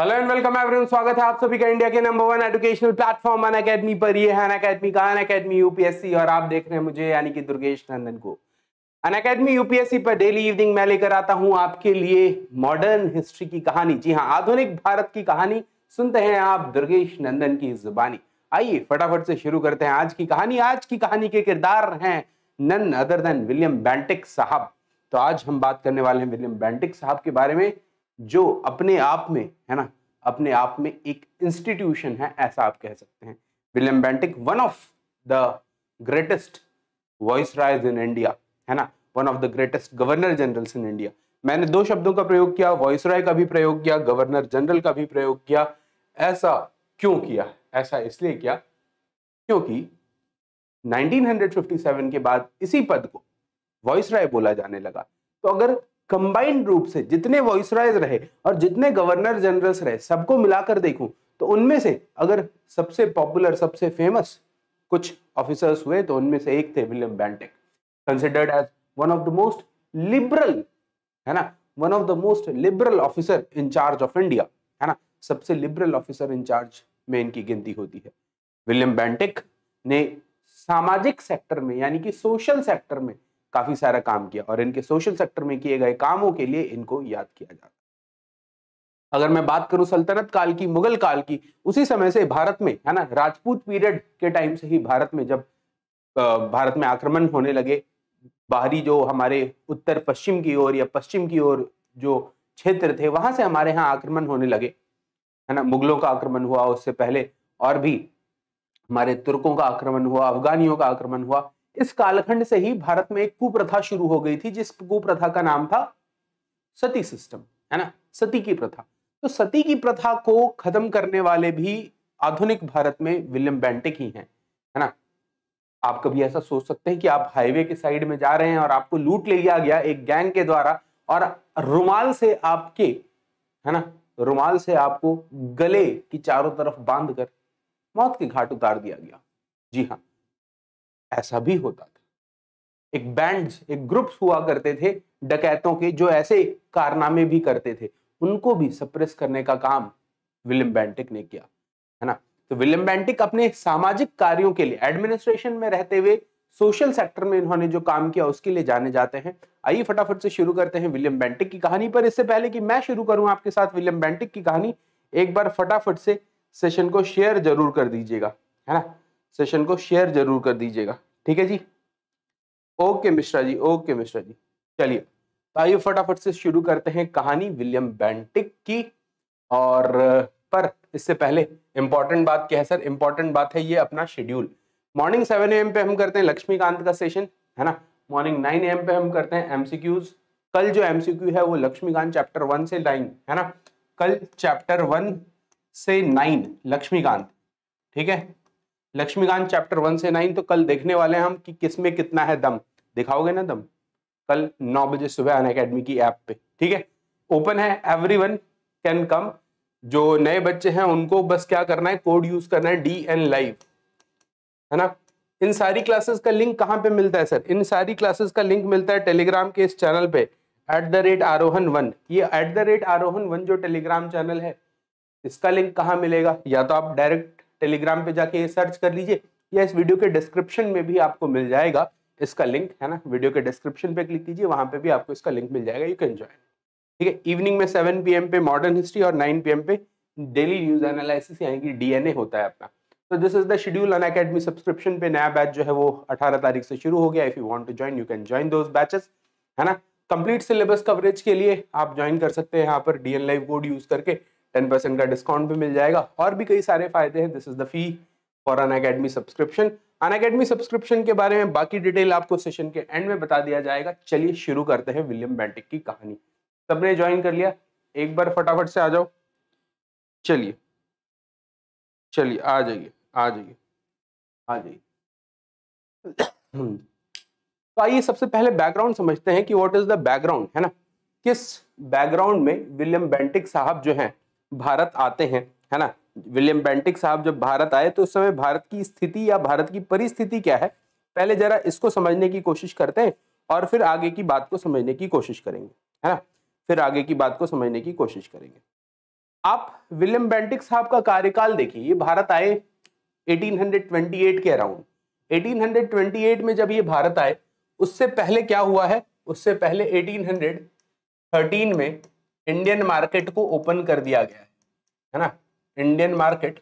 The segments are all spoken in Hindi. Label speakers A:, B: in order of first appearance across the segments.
A: हेलो एंड वेलकम एवरीवन स्वागत
B: है आप सभी का इंडिया के number one educational platform Unacademy पर ये है अन अकेडमी का अन अकेडमी यूपीएससी और आप देख रहे हैं मुझे यानी कि दुर्गेश नंदन को अन अकेडमी यूपीएससी पर डेली इवनिंग मैं लेकर आता हूं आपके लिए मॉडर्न हिस्ट्री की कहानी जी हाँ आधुनिक भारत की कहानी सुनते हैं आप दुर्गेश नंदन की जुबानी आइए फटाफट से शुरू करते हैं आज की कहानी आज की कहानी के किरदार हैं none other than William Bentinck साहब तो आज हम बात करने वाले हैं विलियम बैंटिक साहब के बारे में जो अपने आप में है ना अपने आप में एक इंस्टीट्यूशन है ऐसा आप कह सकते हैं William Bentinck one of the greatest viceroys in India है ना one of the greatest governor generals in India मैंने दो शब्दों का प्रयोग किया वॉइस राय का भी प्रयोग किया गवर्नर जनरल का भी प्रयोग किया ऐसा क्यों किया ऐसा इसलिए किया क्योंकि 1957 के बाद इसी पद को वॉइस राय बोला जाने लगा तो अगर कंबाइंड रूप से जितने वॉइसराइज रहे और जितने गवर्नर जनरल्स रहे सबको मिलाकर देखूं तो उनमें से अगर सबसे पॉपुलर सबसे फेमस कुछ ऑफिसर्स हुए तो उनमें से एक थे William Bentinck considered as one of the most liberal है ना one of the most liberal officer in charge of India है ना सबसे लिबरल ऑफिसर इन चार्ज में इनकी गिनती होती है विलियम बैंटेक ने सामाजिक सेक्टर में यानी कि सोशल सेक्टर में काफ़ी सारा काम किया और इनके सोशल सेक्टर में किए गए कामों के लिए इनको याद किया जाता अगर मैं बात करूं सल्तनत काल की मुगल काल की उसी समय से भारत में है ना राजपूत पीरियड के टाइम से ही भारत में जब भारत में आक्रमण होने लगे बाहरी जो हमारे उत्तर पश्चिम की ओर या पश्चिम की ओर जो क्षेत्र थे वहां से हमारे यहाँ आक्रमण होने लगे है ना मुगलों का आक्रमण हुआ उससे पहले और भी हमारे तुर्कों का आक्रमण हुआ अफगानियों का आक्रमण हुआ इस कालखंड से ही भारत में एक कुप्रथा शुरू हो गई थी जिस कुप्रथा का नाम था सती सिस्टम है ना सती की प्रथा तो सती की प्रथा को खत्म करने वाले भी आधुनिक भारत में विलियम बैंटिक ही हैं है ना आप कभी ऐसा सोच सकते हैं कि आप हाईवे के साइड में जा रहे हैं और आपको लूट ले लिया गया एक गैंग के द्वारा और रुमाल से आपके है ना रुमाल से आपको गले की चारों तरफ बांधकर मौत के घाट उतार दिया गया जी हाँ ऐसा भी होता था एक बैंड्स एक ग्रुप्स हुआ करते थे डकैतों के जो ऐसे कारनामे भी करते थे उनको भी सप्रेस करने का काम विलियम हम्म। बैंटिक ने किया है ना तो विलियम बैंटिक अपने सामाजिक कार्यों के लिए एडमिनिस्ट्रेशन में रहते हुए सोशल सेक्टर में इन्होंने जो काम किया उसके लिए जाने जाते हैं आइए फटाफट से शुरू करते हैं विलियम बैंटिक की कहानी पर इससे पहले कि मैं शुरू करूं आपके साथ विलियम बैंटिक की कहानी एक बार फटाफट से सेशन को शेयर जरूर कर दीजिएगा है ना सेशन को शेयर जरूर कर दीजिएगा ठीक है जी ओके मिश्रा जी ओके मिश्रा जी चलिए तो आइए फटाफट से शुरू करते हैं कहानी विलियम बैंटिक की और पर इससे पहले इंपॉर्टेंट बात क्या है सर इंपॉर्टेंट बात है ये अपना शेड्यूल मॉर्निंग सेवन एम पे हम करते हैं लक्ष्मीकांत का सेशन है ना मॉर्निंग नाइन एम पे हम करते हैं एमसीक्यूज कल जो एमसीक्यू है वो लक्ष्मीकांत चैप्टर वन से नाइन है ना कल चैप्टर वन से नाइन लक्ष्मीकांत ठीक है लक्ष्मीकांत चैप्टर वन से नाइन तो कल देखने वाले हैं हम कि किस में कितना है दम दिखाओगे ना दम कल नौ बजे सुबह अन अकेडमी की ऐप पे ठीक है ओपन है एवरी वन कैन कम जो नए बच्चे हैं उनको बस क्या करना है कोड यूज करना है डी एन लाइव है ना इन सारी क्लासेस का लिंक कहाँ पे मिलता है सर इन सारी क्लासेस का लिंक मिलता है टेलीग्राम के इस चैनल पे at the rate Arohan one ये at the rate Arohan one जो टेलीग्राम चैनल है इसका लिंक कहाँ मिलेगा या तो आप डायरेक्ट टेलीग्राम पे जाके सर्च कर लीजिए या इस वीडियो के डिस्क्रिप्शन में भी आपको मिल जाएगा इसका लिंक है ना वीडियो के डिस्क्रिप्शन पे क्लिक कीजिए वहाँ पे भी आपको इसका लिंक मिल जाएगा यू कैन ज्वाइन ठीक है इवनिंग में सेवन पी पे मॉडर्न हिस्ट्री और नाइन पी पे डेली न्यूज एनालिसिस यानी कि डीएनए होता है अपना तो this is the schedule Unacademy subscription पे नया बैच जो है वो 18 तारीख से शुरू हो गया if you want to join you can join those batches है ना कंप्लीट सिलेबस कवरेज के लिए आप ज्वाइन कर सकते हैं यहाँ पर डीएन लाइव कोड यूज करके टेन परसेंट का डिस्काउंट भी मिल जाएगा और भी कई सारे फायदे हैं this is the fee for Unacademy subscription Unacademy subscription के बारे में बाकी डिटेल आपको सेशन के एंड में बता दिया जाएगा चलिए शुरू करते हैं विलियम बैंटिक की कहानी सबने ज्वाइन कर लिया एक बार फटाफट से आ जाओ चलिए
A: चलिए आ जाइए आ जाइए आ जाइए तो
B: आइए सबसे पहले बैकग्राउंड समझते हैं कि व्हाट इज द बैकग्राउंड है ना किस बैकग्राउंड में विलियम बेंटिक साहब जो हैं भारत आते हैं है ना विलियम बेंटिक साहब जब भारत आए तो उस समय भारत की स्थिति या भारत की परिस्थिति क्या है पहले जरा इसको समझने की कोशिश करते हैं और फिर आगे की बात को समझने की कोशिश करेंगे है ना फिर आगे की बात को समझने की कोशिश करेंगे आप विलियम बेंटिक साहब का कार्यकाल देखिए ये भारत आए 1828 के अराउंड 1828 में जब ये भारत आए उससे पहले क्या हुआ है उससे पहले 1813 में इंडियन मार्केट को ओपन कर दिया गया है है ना इंडियन मार्केट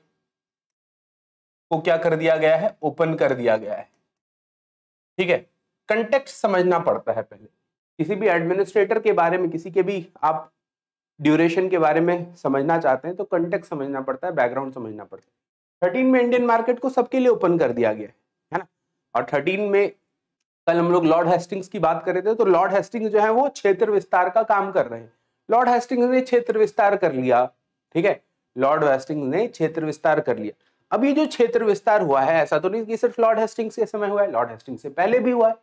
B: को क्या कर दिया गया है ओपन कर दिया गया है ठीक है कंटेक्ट समझना पड़ता है पहले किसी भी एडमिनिस्ट्रेटर के बारे में किसी के भी आप ड्यूरेशन के बारे में समझना चाहते हैं तो कंटेक्ट समझना पड़ता है बैकग्राउंड समझना पड़ता है थर्टीन में इंडियन मार्केट को सबके लिए ओपन कर दिया गया है ना और थर्टीन में कल हम लोग लॉर्ड हेस्टिंग्स की बात कर रहे थे तो लॉर्ड हेस्टिंग्स जो है वो क्षेत्र विस्तार का काम कर रहे हैं लॉर्ड हेस्टिंग्स ने क्षेत्र विस्तार कर लिया ठीक है लॉर्ड हेस्टिंग्स ने क्षेत्र विस्तार कर लिया अब ये जो क्षेत्र विस्तार हुआ है ऐसा तो नहीं कि सिर्फ लॉर्ड हेस्टिंग्स के समय हुआ है लॉर्ड हेस्टिंग से पहले भी हुआ है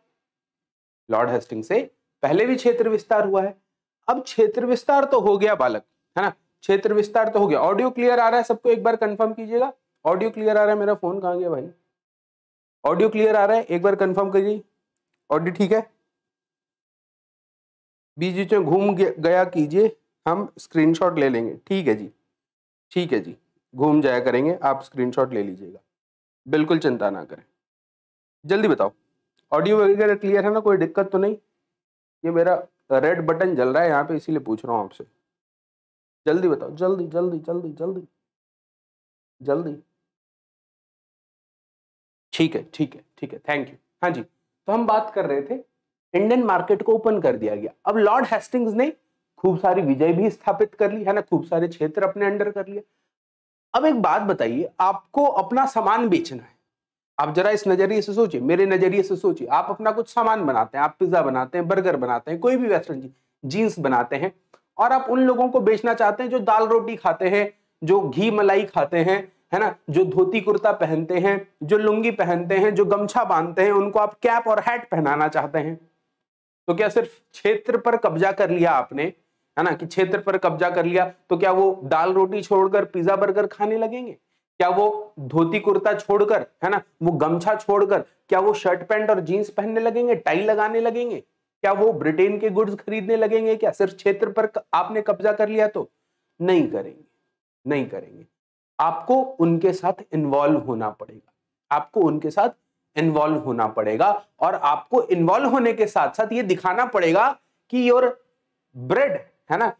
B: लॉर्ड हेस्टिंग से पहले भी क्षेत्र विस्तार हुआ है अब क्षेत्र विस्तार तो हो गया बालक है ना क्षेत्र विस्तार तो हो गया ऑडियो क्लियर आ रहा है सबको एक बार कंफर्म कीजिएगा ऑडियो क्लियर आ रहा है मेरा फोन कहाँ गया भाई ऑडियो क्लियर आ रहा है एक बार कंफर्म करिए ऑडियो ठीक है बीच बीच में घूम गया कीजिए हम स्क्रीनशॉट ले लेंगे ठीक है जी ठीक है जी घूम जाया करेंगे आप स्क्रीनशॉट ले लीजिएगा बिल्कुल चिंता ना करें जल्दी बताओ ऑडियो वगैरह क्लियर है ना कोई दिक्कत तो नहीं ये मेरा रेड बटन जल रहा है यहाँ पे इसीलिए पूछ रहा हूँ आपसे जल्दी बताओ जल्दी जल्दी जल्दी जल्दी
A: जल्दी ठीक है ठीक है ठीक है थैंक यू
B: हाँ जी तो हम बात कर रहे थे इंडियन मार्केट को ओपन कर दिया गया अब लॉर्ड हेस्टिंग्स ने खूब सारी विजय भी स्थापित कर ली है ना खूब सारे क्षेत्र अपने अंडर कर लिए अब एक बात बताइए आपको अपना सामान बेचना है आप जरा इस नजरिए से सोचिए मेरे नजरिए से सोचिए आप अपना कुछ सामान बनाते हैं आप पिज्जा बनाते हैं बर्गर बनाते हैं कोई भी वेस्टर्न जींस बनाते हैं और आप उन लोगों को बेचना चाहते हैं जो दाल रोटी खाते हैं जो घी मलाई खाते हैं है ना जो धोती कुर्ता पहनते हैं जो लुंगी पहनते हैं जो गमछा बांधते हैं उनको आप कैप और हैट पहनाना चाहते हैं तो क्या सिर्फ क्षेत्र पर कब्जा कर लिया आपने है ना कि क्षेत्र पर कब्जा कर लिया तो क्या वो दाल रोटी छोड़कर पिज्जा बर्गर खाने लगेंगे क्या वो धोती कुर्ता छोड़कर है ना वो गमछा छोड़कर क्या वो शर्ट पैंट और जीन्स पहनने लगेंगे टाई लगाने लगेंगे क्या वो ब्रिटेन के गुड्स खरीदने लगेंगे क्या सिर्फ क्षेत्र पर आपने कब्जा कर लिया तो नहीं करेंगे नहीं करेंगे आपको उनके साथ इन्वॉल्व होना पड़ेगा आपको उनके साथ इन्वॉल्व होना पड़ेगा और आपको इन्वॉल्व होने के साथ साथ ये दिखाना पड़ेगा कि योर ब्रेड है ना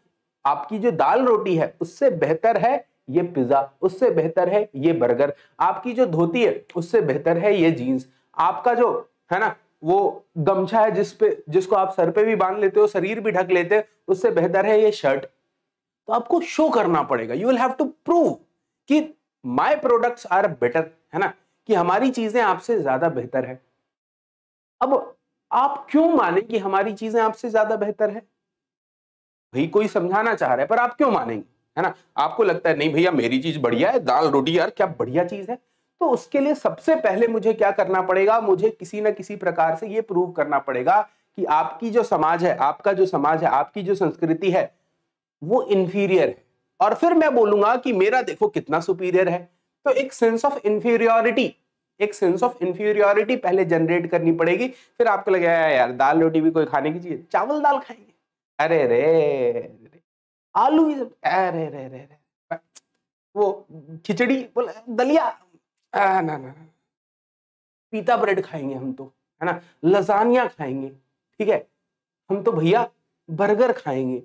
B: आपकी जो दाल रोटी है उससे बेहतर है ये पिज्जा उससे बेहतर है ये बर्गर आपकी जो धोती है उससे बेहतर है ये जीन्स आपका जो है ना वो गमछा है जिसपे जिसको आप सर पे भी बांध लेते हो शरीर भी ढक लेते हो उससे बेहतर है ये शर्ट तो आपको शो करना पड़ेगा you will have to prove कि माय प्रोडक्ट्स आर बेटर है ना कि हमारी चीजें आपसे ज्यादा बेहतर है अब आप क्यों माने कि हमारी चीजें आपसे ज्यादा बेहतर है भाई कोई समझाना चाह रहा है पर आप क्यों मानेंगे है ना आपको लगता है नहीं भैया मेरी चीज बढ़िया है दाल रोटी यार क्या बढ़िया चीज है तो उसके लिए सबसे पहले मुझे क्या करना पड़ेगा मुझे किसी ना किसी प्रकार से ये प्रूव करना पड़ेगा कि आपकी जो समाज है आपका जो समाज है आपकी जो संस्कृति है वो इन्फीरियर है और फिर मैं बोलूंगा कि मेरा देखो कितना सुपीरियर है तो एक सेंस ऑफ इंफीरियोरिटी एक सेंस ऑफ इंफीरियोरिटी पहले जनरेट करनी पड़ेगी फिर आपको लगेगा यार दाल रोटी भी कोई खाने की चीज चावल दाल खाएंगे अरे रे, आलू अरे रे रे रे वो खिचड़ी बोले दलिया आ, ना ना पीता ब्रेड खाएंगे हम तो है ना लजानिया खाएंगे ठीक है हम तो भैया बर्गर खाएंगे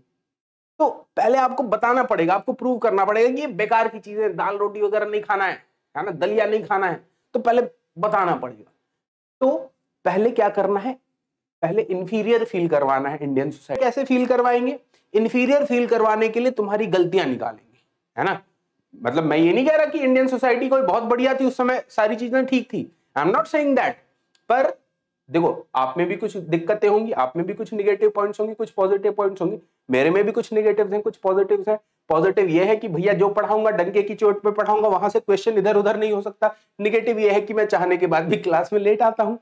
B: तो पहले आपको बताना पड़ेगा आपको प्रूव करना पड़ेगा कि ये बेकार की चीजें दाल रोटी वगैरह नहीं खाना है है ना दलिया नहीं खाना है तो पहले बताना पड़ेगा तो पहले क्या करना है पहले इन्फीरियर फील करवाना है इंडियन सोसाइटी कैसे फील करवाएंगे इन्फीरियर फील करवाने के लिए तुम्हारी गलतियां निकालेंगे है ना मतलब मैं ये नहीं कह रहा कि इंडियन सोसाइटी कोई बहुत बढ़िया थी उस समय सारी चीजें ठीक थी I am not saying that पर देखो आप में भी कुछ दिक्कतें होंगी आप में भी कुछ निगेटिव पॉइंट्स होंगे कुछ पॉजिटिव पॉइंट्स होंगे मेरे में भी कुछ निगेटिव हैं कुछ पॉजिटिव हैं पॉजिटिव ये है कि भैया जो पढ़ाऊंगा डंके की चोट पे पढ़ाऊंगा वहां से क्वेश्चन इधर उधर नहीं हो सकता निगेटिव ये है कि मैं चाहने के बाद भी क्लास में लेट आता हूँ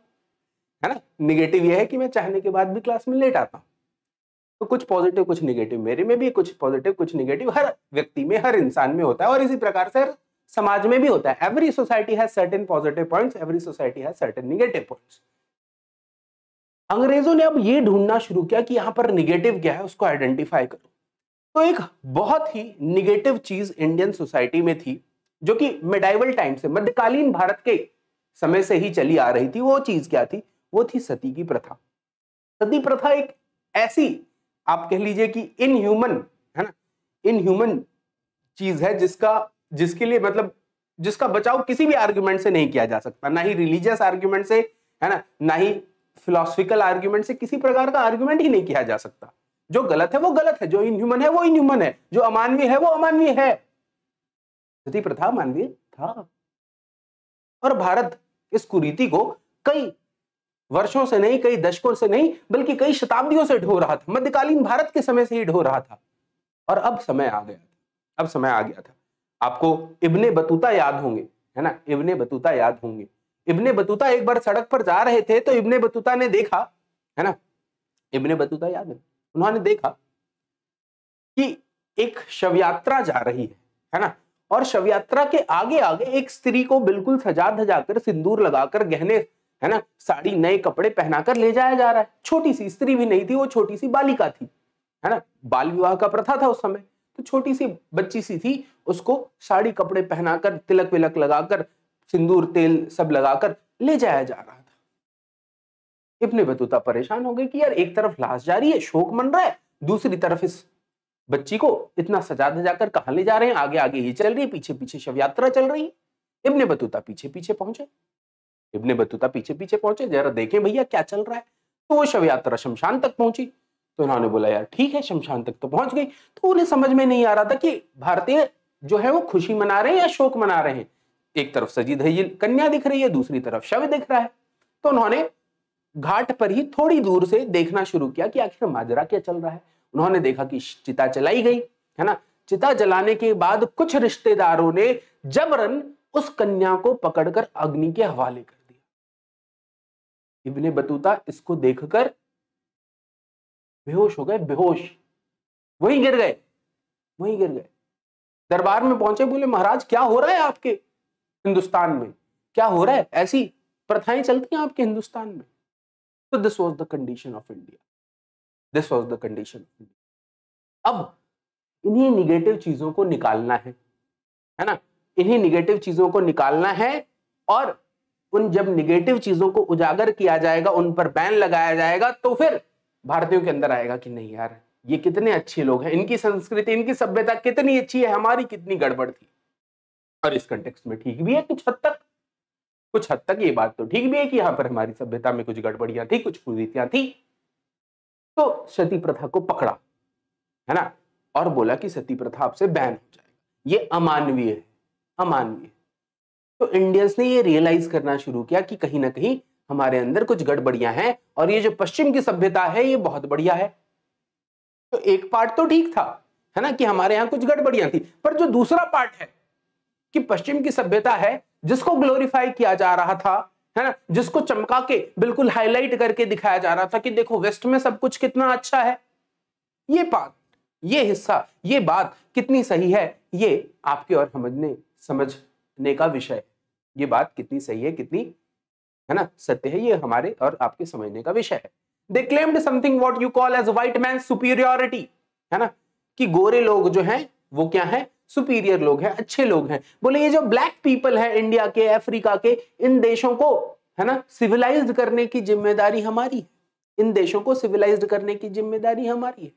B: है ना निगेटिव ये है कि मैं चाहने के बाद भी क्लास में लेट आता हूँ तो कुछ पॉजिटिव कुछ निगेटिव मेरे में भी कुछ पॉजिटिव कुछ निगेटिव हर व्यक्ति में हर इंसान में होता है और इसी प्रकार से समाज में भी होता है every society has certain positive points every society has certain negative points अंग्रेजों ने अब ये ढूंढना शुरू किया कि यहां पर निगेटिव क्या है उसको आइडेंटिफाई करो तो एक बहुत ही निगेटिव चीज इंडियन सोसाइटी में थी जो कि मेडाइवल टाइम से मध्यकालीन भारत के समय से ही चली आ रही थी वो चीज क्या थी वो थी सती की प्रथा सती प्रथा एक ऐसी आप कह लीजिए कि इनह्यूमन है ना इनह्यूमन चीज है जिसका जिसके लिए मतलब जिसका बचाव किसी भी आर्ग्यूमेंट से नहीं किया जा सकता ना ही रिलीजियस आर्ग्यूमेंट से है ना ना ही फिलोसफिकल आर्ग्यूमेंट से किसी प्रकार का आर्ग्यूमेंट ही नहीं किया जा सकता जो गलत है वो गलत है जो इनह्यूमन है वो इनह्यूमन है जो अमानवीय है वो अमानवीय है प्रथा मानवीय था और भारत इस कुरीति को कई वर्षों से नहीं कई दशकों से नहीं बल्कि कई शताब्दियों से ढो रहा था मध्यकालीन भारत के समय से ही ढो रहा था और अब समय आ गया था अब समय आ गया था आपको इब्ने बतूता याद होंगे है ना इब्ने बतूता याद होंगे इब्ने बतूता एक बार सड़क पर जा रहे थे तो इब्ने बतूता ने देखा है ना इब्ने बतूता याद है उन्होंने देखा कि एक शव यात्रा जा रही है है ना और शव यात्रा के आगे आगे एक स्त्री को बिल्कुल सजा कर सिंदूर लगाकर गहने है ना साड़ी नए कपड़े पहनाकर ले जाया जा रहा है छोटी सी स्त्री भी नहीं थी वो छोटी सी बालिका थी है ना बाल विवाह का प्रथा था उस समय तो छोटी सी बच्ची सी थी उसको साड़ी कपड़े पहनाकर तिलक विलक लगाकर सिंदूर तेल सब लगाकर ले जाया जा रहा था इब्ने बतूता परेशान हो गए कि यार एक तरफ लाश जा रही है शोक मन रहा है दूसरी तरफ इस बच्ची को इतना सजा धजाकर कहा ले जा रहे हैं आगे आगे ये चल रही है पीछे पीछे शव यात्रा चल रही है इब्ने बतूता पीछे पीछे पहुंचे इब्ने बतूता पीछे पीछे पहुंचे जरा देखें भैया क्या चल रहा है तो वो शव यात्रा शमशान तक पहुंची तो इन्होंने बोला यार ठीक है शमशान तक तो पहुंच गई तो उन्हें समझ में नहीं आ रहा था कि भारतीय जो है वो खुशी मना रहे हैं या शोक मना रहे हैं एक तरफ सजी धजी कन्या दिख रही है दूसरी तरफ शव दिख रहा है तो उन्होंने घाट पर ही थोड़ी दूर से देखना शुरू किया कि आखिर माजरा क्या चल रहा है उन्होंने देखा कि चिता चलाई गई है ना चिता जलाने के बाद कुछ रिश्तेदारों ने जबरन उस कन्या को पकड़कर अग्नि के हवाले कर दिया इब्ने बतूता इसको देखकर बेहोश हो गए बेहोश वहीं गिर गए वहीं गिर गए दरबार में पहुंचे बोले महाराज क्या हो रहा है आपके हिंदुस्तान में क्या हो रहा है ऐसी प्रथाएं चलती हैं आपके हिंदुस्तान में तो this was the condition of India this was the condition of India अब इन्हीं निगेटिव चीजों को निकालना है है ना इन्हीं निगेटिव चीजों को निकालना है और उन जब निगेटिव चीजों को उजागर किया जाएगा उन पर बैन लगाया जाएगा तो फिर भारतीयों के अंदर आएगा कि नहीं यार ये कितने अच्छे लोग हैं इनकी संस्कृति इनकी सभ्यता कितनी अच्छी है हमारी कितनी गड़बड़ थी और इस कंटेक्स्ट में ठीक भी है कुछ हद तक कुछ हद तक ये बात तो ठीक भी है कि यहाँ पर हमारी सभ्यता में कुछ गड़बड़ियां थी कुछ कुरीतियां थी तो सती प्रथा को पकड़ा है ना और बोला कि सती प्रथा आपसे बैन हो जाएगा ये अमानवीय है अमानवीय तो इंडियंस ने ये रियलाइज करना शुरू किया कि कहीं ना कहीं हमारे अंदर कुछ गड़बड़ियां हैं और ये जो पश्चिम की सभ्यता है ये बहुत बढ़िया है तो एक पार्ट तो ठीक था है ना कि हमारे यहाँ कुछ गड़बड़ियां थी पर जो दूसरा पार्ट है कि पश्चिम की सभ्यता है जिसको ग्लोरीफाई किया जा रहा था है ना जिसको चमका के बिल्कुल हाईलाइट करके दिखाया जा रहा था कि देखो वेस्ट में सब कुछ कितना अच्छा है ये बात ये हिस्सा ये बात कितनी सही है ये आपके और समझने समझने का विषय ये बात कितनी सही है कितनी है ना सत्य है ये हमारे और आपके समझने का विषय है they claimed something what you call as white man superiority है ना कि गोरे लोग जो हैं वो क्या है सुपीरियर लोग हैं अच्छे लोग हैं बोले ये जो ब्लैक पीपल है इंडिया के अफ्रीका के इन देशों को है ना सिविलाइज्ड करने की जिम्मेदारी हमारी है इन देशों को सिविलाइज्ड करने की जिम्मेदारी हमारी है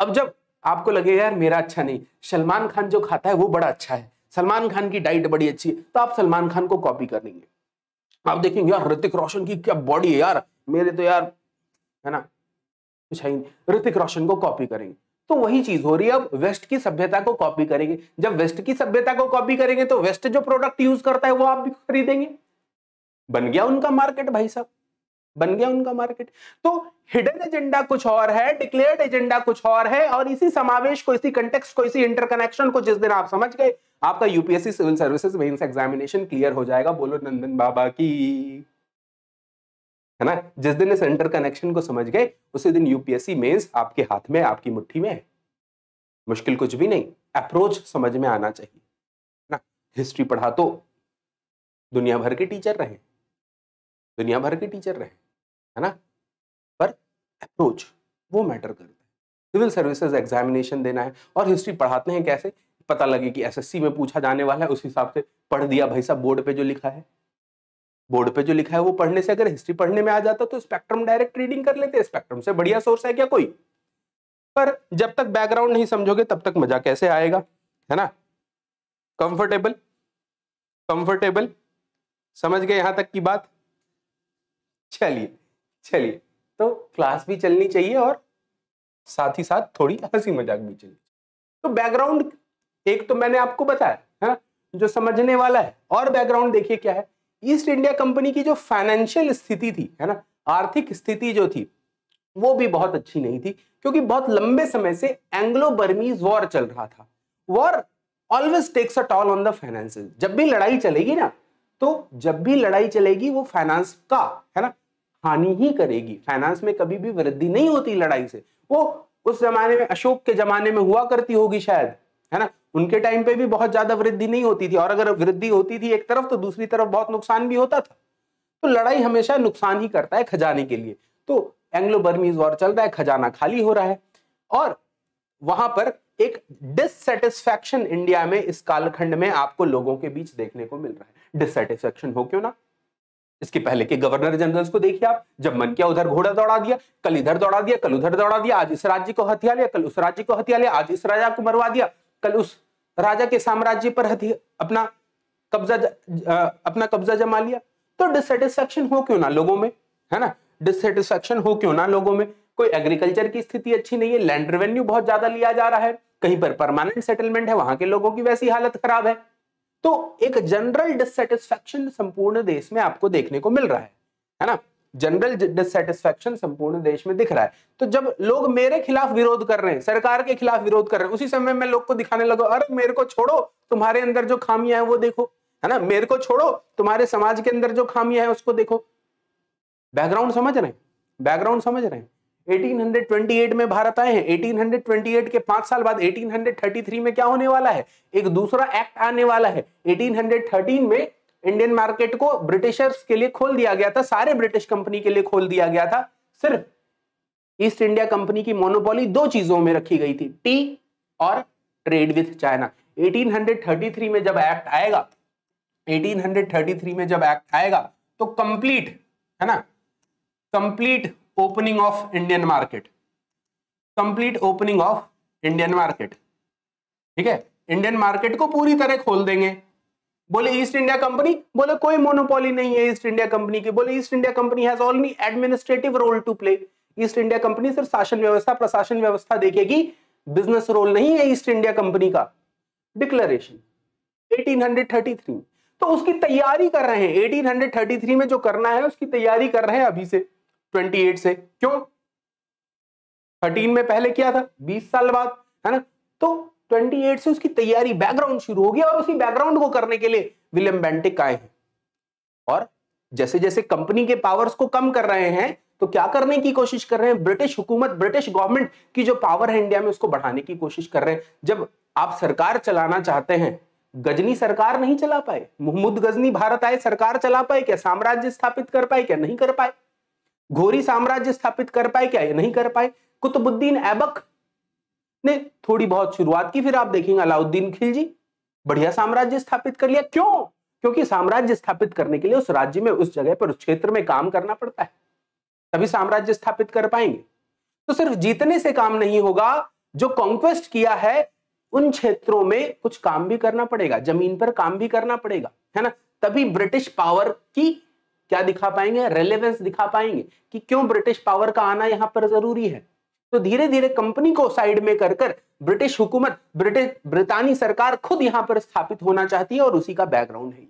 B: अब जब आपको लगेगा यार मेरा अच्छा नहीं सलमान खान जो खाता है वो बड़ा अच्छा है सलमान खान की डाइट बड़ी अच्छी है तो आप सलमान खान को कॉपी कर लेंगे आप देखेंगे यार ऋतिक रोशन की क्या बॉडी है यार मेरे तो यार है ना कुछ है ही नहीं ऋतिक रोशन को कॉपी करेंगे तो वही चीज हो रही है अब वेस्ट की सभ्यता को कॉपी करेंगे जब वेस्ट की सभ्यता को कॉपी करेंगे तो वेस्ट जो प्रोडक्ट यूज करता है वो आप भी खरीदेंगे बन गया उनका मार्केट भाई साहब बन गया उनका मार्केट तो हिडन एजेंडा कुछ और है डिक्लेयर्ड एजेंडा कुछ और है और इसी समावेश को इसी कंटेक्स्ट को इसी इंटरकनेक्शन को जिस दिन आप समझ गए आपका UPSC civil services mains examination clear हो जाएगा बोलो नंदन बाबा की है ना जिस दिन इस इंटर कनेक्शन को समझ गए उसी दिन यूपीएससी मेंस आपके हाथ में आपकी मुट्ठी में है मुश्किल कुछ भी नहीं अप्रोच समझ में आना चाहिए ना हिस्ट्री पढ़ा तो दुनिया भर के टीचर रहे दुनिया भर के टीचर रहे है ना पर अप्रोच वो मैटर करता है सिविल सर्विसेज एग्जामिनेशन देना है और हिस्ट्री पढ़ाते हैं कैसे पता लगे कि एसएससी में पूछा जाने वाला है उस हिसाब से पढ़ दिया भाई साहब बोर्ड पे जो लिखा है बोर्ड पे जो लिखा है वो पढ़ने से अगर हिस्ट्री पढ़ने में आ जाता तो स्पेक्ट्रम डायरेक्ट रीडिंग कर लेते स्पेक्ट्रम से बढ़िया सोर्स है क्या कोई पर जब तक बैकग्राउंड नहीं समझोगे तब तक मजा कैसे आएगा है ना कंफर्टेबल कंफर्टेबल समझ गए यहां तक की बात चलिए चलिए तो क्लास भी चलनी चाहिए और साथ ही साथ थोड़ी हंसी मजाक भी चलनी तो बैकग्राउंड एक तो मैंने आपको बताया है हाँ, ना जो समझने वाला है और बैकग्राउंड देखिए क्या है ईस्ट इंडिया कंपनी की जो फाइनेंशियल स्थिति थी है ना आर्थिक स्थिति जो थी वो भी बहुत अच्छी नहीं थी क्योंकि बहुत लंबे समय से एंग्लो बर्मीज वॉर चल रहा था war always takes a toll on the finance जब भी लड़ाई चलेगी ना तो जब भी लड़ाई चलेगी वो फाइनेंस का है ना हानि ही करेगी फाइनेंस में कभी भी वृद्धि नहीं होती लड़ाई से वो उस जमाने में अशोक के जमाने में हुआ करती होगी शायद है ना उनके टाइम पे भी बहुत ज्यादा वृद्धि नहीं होती थी और अगर वृद्धि होती थी एक तरफ तो दूसरी तरफ बहुत नुकसान भी होता था तो लड़ाई हमेशा नुकसान ही करता है खजाने के लिए तो एंग्लो बर्मीज वॉर चल रहा है खजाना खाली हो रहा है और वहां पर एक डिससेटिस्फैक्शन इंडिया में इस कालखंड में आपको लोगों के बीच देखने को मिल रहा है डिससेटिस्फैक्शन हो क्यों ना इसके पहले के गवर्नर जनरल्स को देखिए आप जब मन किया उधर घोड़ा दौड़ा दिया कल इधर दौड़ा दिया कल उधर दौड़ा दिया आज इस राज्य को हथिया लिया कल उस राज्य को हथिया लिया आज इस राजा को मरवा दिया कल उस राजा के साम्राज्य पर अपना कब्जा अपना कब्जा जमा लिया तो डिससेटिस्फेक्शन हो क्यों ना लोगों में है ना डिससेटिस्फेक्शन हो क्यों ना लोगों में कोई एग्रीकल्चर की स्थिति अच्छी नहीं है लैंड रेवेन्यू बहुत ज्यादा लिया जा रहा है कहीं पर परमानेंट सेटलमेंट है वहां के लोगों की वैसी हालत खराब है तो एक जनरल डिससेटिस्फेक्शन संपूर्ण देश में आपको देखने को मिल रहा है है ना जनरल डिससेटिस्फेक्शन संपूर्ण देश में दिख रहा है तो जब लोग मेरे खिलाफ विरोध कर रहे हैं सरकार के खिलाफ विरोध कर रहे हैं उसी समय मैं लोग को दिखाने लगा अरे मेरे को छोड़ो तुम्हारे अंदर जो खामियां है वो देखो है ना मेरे को छोड़ो तुम्हारे समाज के अंदर जो खामियां है उसको देखो बैकग्राउंड समझ रहे हैं बैकग्राउंड समझ रहे हैं 1828 में भारत आए हैं 1828 के पांच साल बाद 1833 में क्या होने वाला है एक दूसरा एक्ट आने वाला है 1813 में इंडियन मार्केट को ब्रिटिशर्स के लिए खोल दिया गया था सारे ब्रिटिश कंपनी के लिए खोल दिया गया था सिर्फ ईस्ट इंडिया कंपनी की मोनोपोली दो चीजों में रखी गई थी टी और ट्रेड विथ चाइना 1833 में जब एक्ट आएगा 1833 में जब एक्ट आएगा तो कंप्लीट है ना complete opening of Indian market complete opening of Indian market ठीक है इंडियन मार्केट को पूरी तरह खोल देंगे बोले ईस्ट इंडिया कंपनी बोले कोई मोनोपोली नहीं है ईस्ट इंडिया कंपनी की बोले East India Company has only administrative role to play East India Company सिर्फ शासन व्यवस्था प्रशासन व्यवस्था देखेगी बिजनेस रोल नहीं है ईस्ट इंडिया कंपनी का डिक्लेरेशन 1833 तो उसकी तैयारी कर रहे हैं 1833 में जो करना है उसकी तैयारी कर रहे हैं अभी से 28 से क्यों 13 में पहले क्या था 20 साल बाद है ना तो 28 से उसकी तैयारी बैकग्राउंड शुरू होगी और उसी बैकग्राउंड को करने के लिए विलियम बेंटिक आए हैं और जैसे जैसे कंपनी के पावर्स को कम कर रहे हैं तो क्या करने की कोशिश कर रहे हैं ब्रिटिश हुकूमत ब्रिटिश गवर्नमेंट की जो पावर है इंडिया में उसको बढ़ाने की कोशिश कर रहे हैं जब आप सरकार चलाना चाहते हैं गजनी सरकार नहीं चला पाए मोहम्मद गजनी भारत आए सरकार चला पाए क्या साम्राज्य स्थापित कर पाए क्या नहीं कर पाए घोरी साम्राज्य स्थापित कर पाए क्या नहीं कर पाए कुतुबुद्दीन ऐबक ने थोड़ी बहुत शुरुआत की फिर आप देखेंगे अलाउद्दीन खिलजी बढ़िया साम्राज्य स्थापित कर लिया क्यों क्योंकि साम्राज्य स्थापित करने के लिए उस राज्य में उस जगह पर उस क्षेत्र में काम करना पड़ता है तभी साम्राज्य स्थापित कर पाएंगे तो सिर्फ जीतने से काम नहीं होगा जो कॉन्क्वेस्ट किया है उन क्षेत्रों में कुछ काम भी करना पड़ेगा जमीन पर काम भी करना पड़ेगा है ना तभी ब्रिटिश पावर की क्या दिखा पाएंगे रेलेवेंस दिखा पाएंगे कि क्यों ब्रिटिश पावर का आना यहां पर जरूरी है तो धीरे धीरे कंपनी को साइड में कर कर ब्रिटिश हुकूमत ब्रिटिश ब्रितानी सरकार खुद यहां पर स्थापित होना चाहती है और उसी का बैकग्राउंड है ये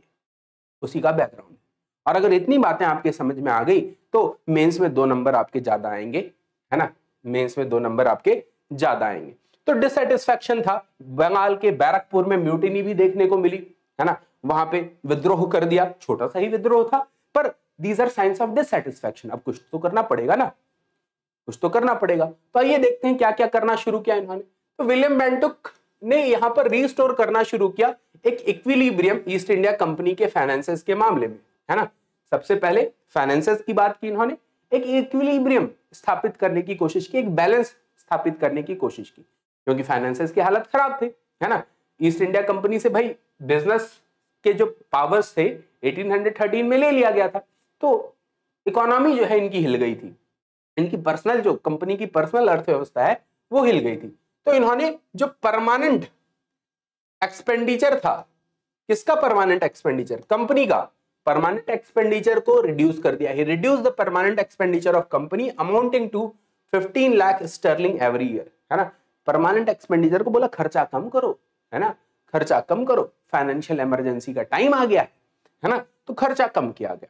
B: उसी का बैकग्राउंड और अगर इतनी बातें आपके समझ में आ गई तो मेंस में दो नंबर आपके ज्यादा आएंगे है ना मेंस में दो नंबर आपके ज्यादा आएंगे तो डिससेटिस्फेक्शन था बंगाल के बैरकपुर में म्यूटिनी भी देखने को मिली है ना वहां पे विद्रोह कर दिया छोटा सा ही विद्रोह था पर these are signs of dissatisfaction अब कुछ तो करना पड़ेगा ना कुछ तो करना पड़ेगा तो आइए देखते हैं क्या क्या करना शुरू किया इन्होंने तो विलियम बेंटुक ने यहां पर रिस्टोर करना शुरू किया एक इक्विलिब्रियम ईस्ट इंडिया कंपनी के फाइनेंसेस के मामले में है ना सबसे पहले फाइनेंसेस की बात की इन्होंने एक इक्विलिब्रियम स्थापित करने की कोशिश की एक बैलेंस स्थापित करने की कोशिश की क्योंकि फाइनेंसेस की हालत खराब थे है ना ईस्ट इंडिया कंपनी से भाई बिजनेस के जो पावर्स थे 1813 में ले लिया गया था तो इकोनॉमी जो है इनकी हिल गई थी इनकी पर्सनल जो कंपनी की पर्सनल अर्थव्यवस्था है वो हिल गई थी तो इन्होंने जो परमानेंट एक्सपेंडिचर था किसका परमानेंट एक्सपेंडिचर कंपनी का परमानेंट एक्सपेंडिचर को रिड्यूस कर दिया he reduce the permanent expenditure of company amounting to 15 lakh sterling every year है ना परमानेंट एक्सपेंडिचर को बोला खर्चा कम करो है ना खर्चा कम करो फाइनेंशियल इमरजेंसी का टाइम आ गया है ना तो खर्चा कम किया गया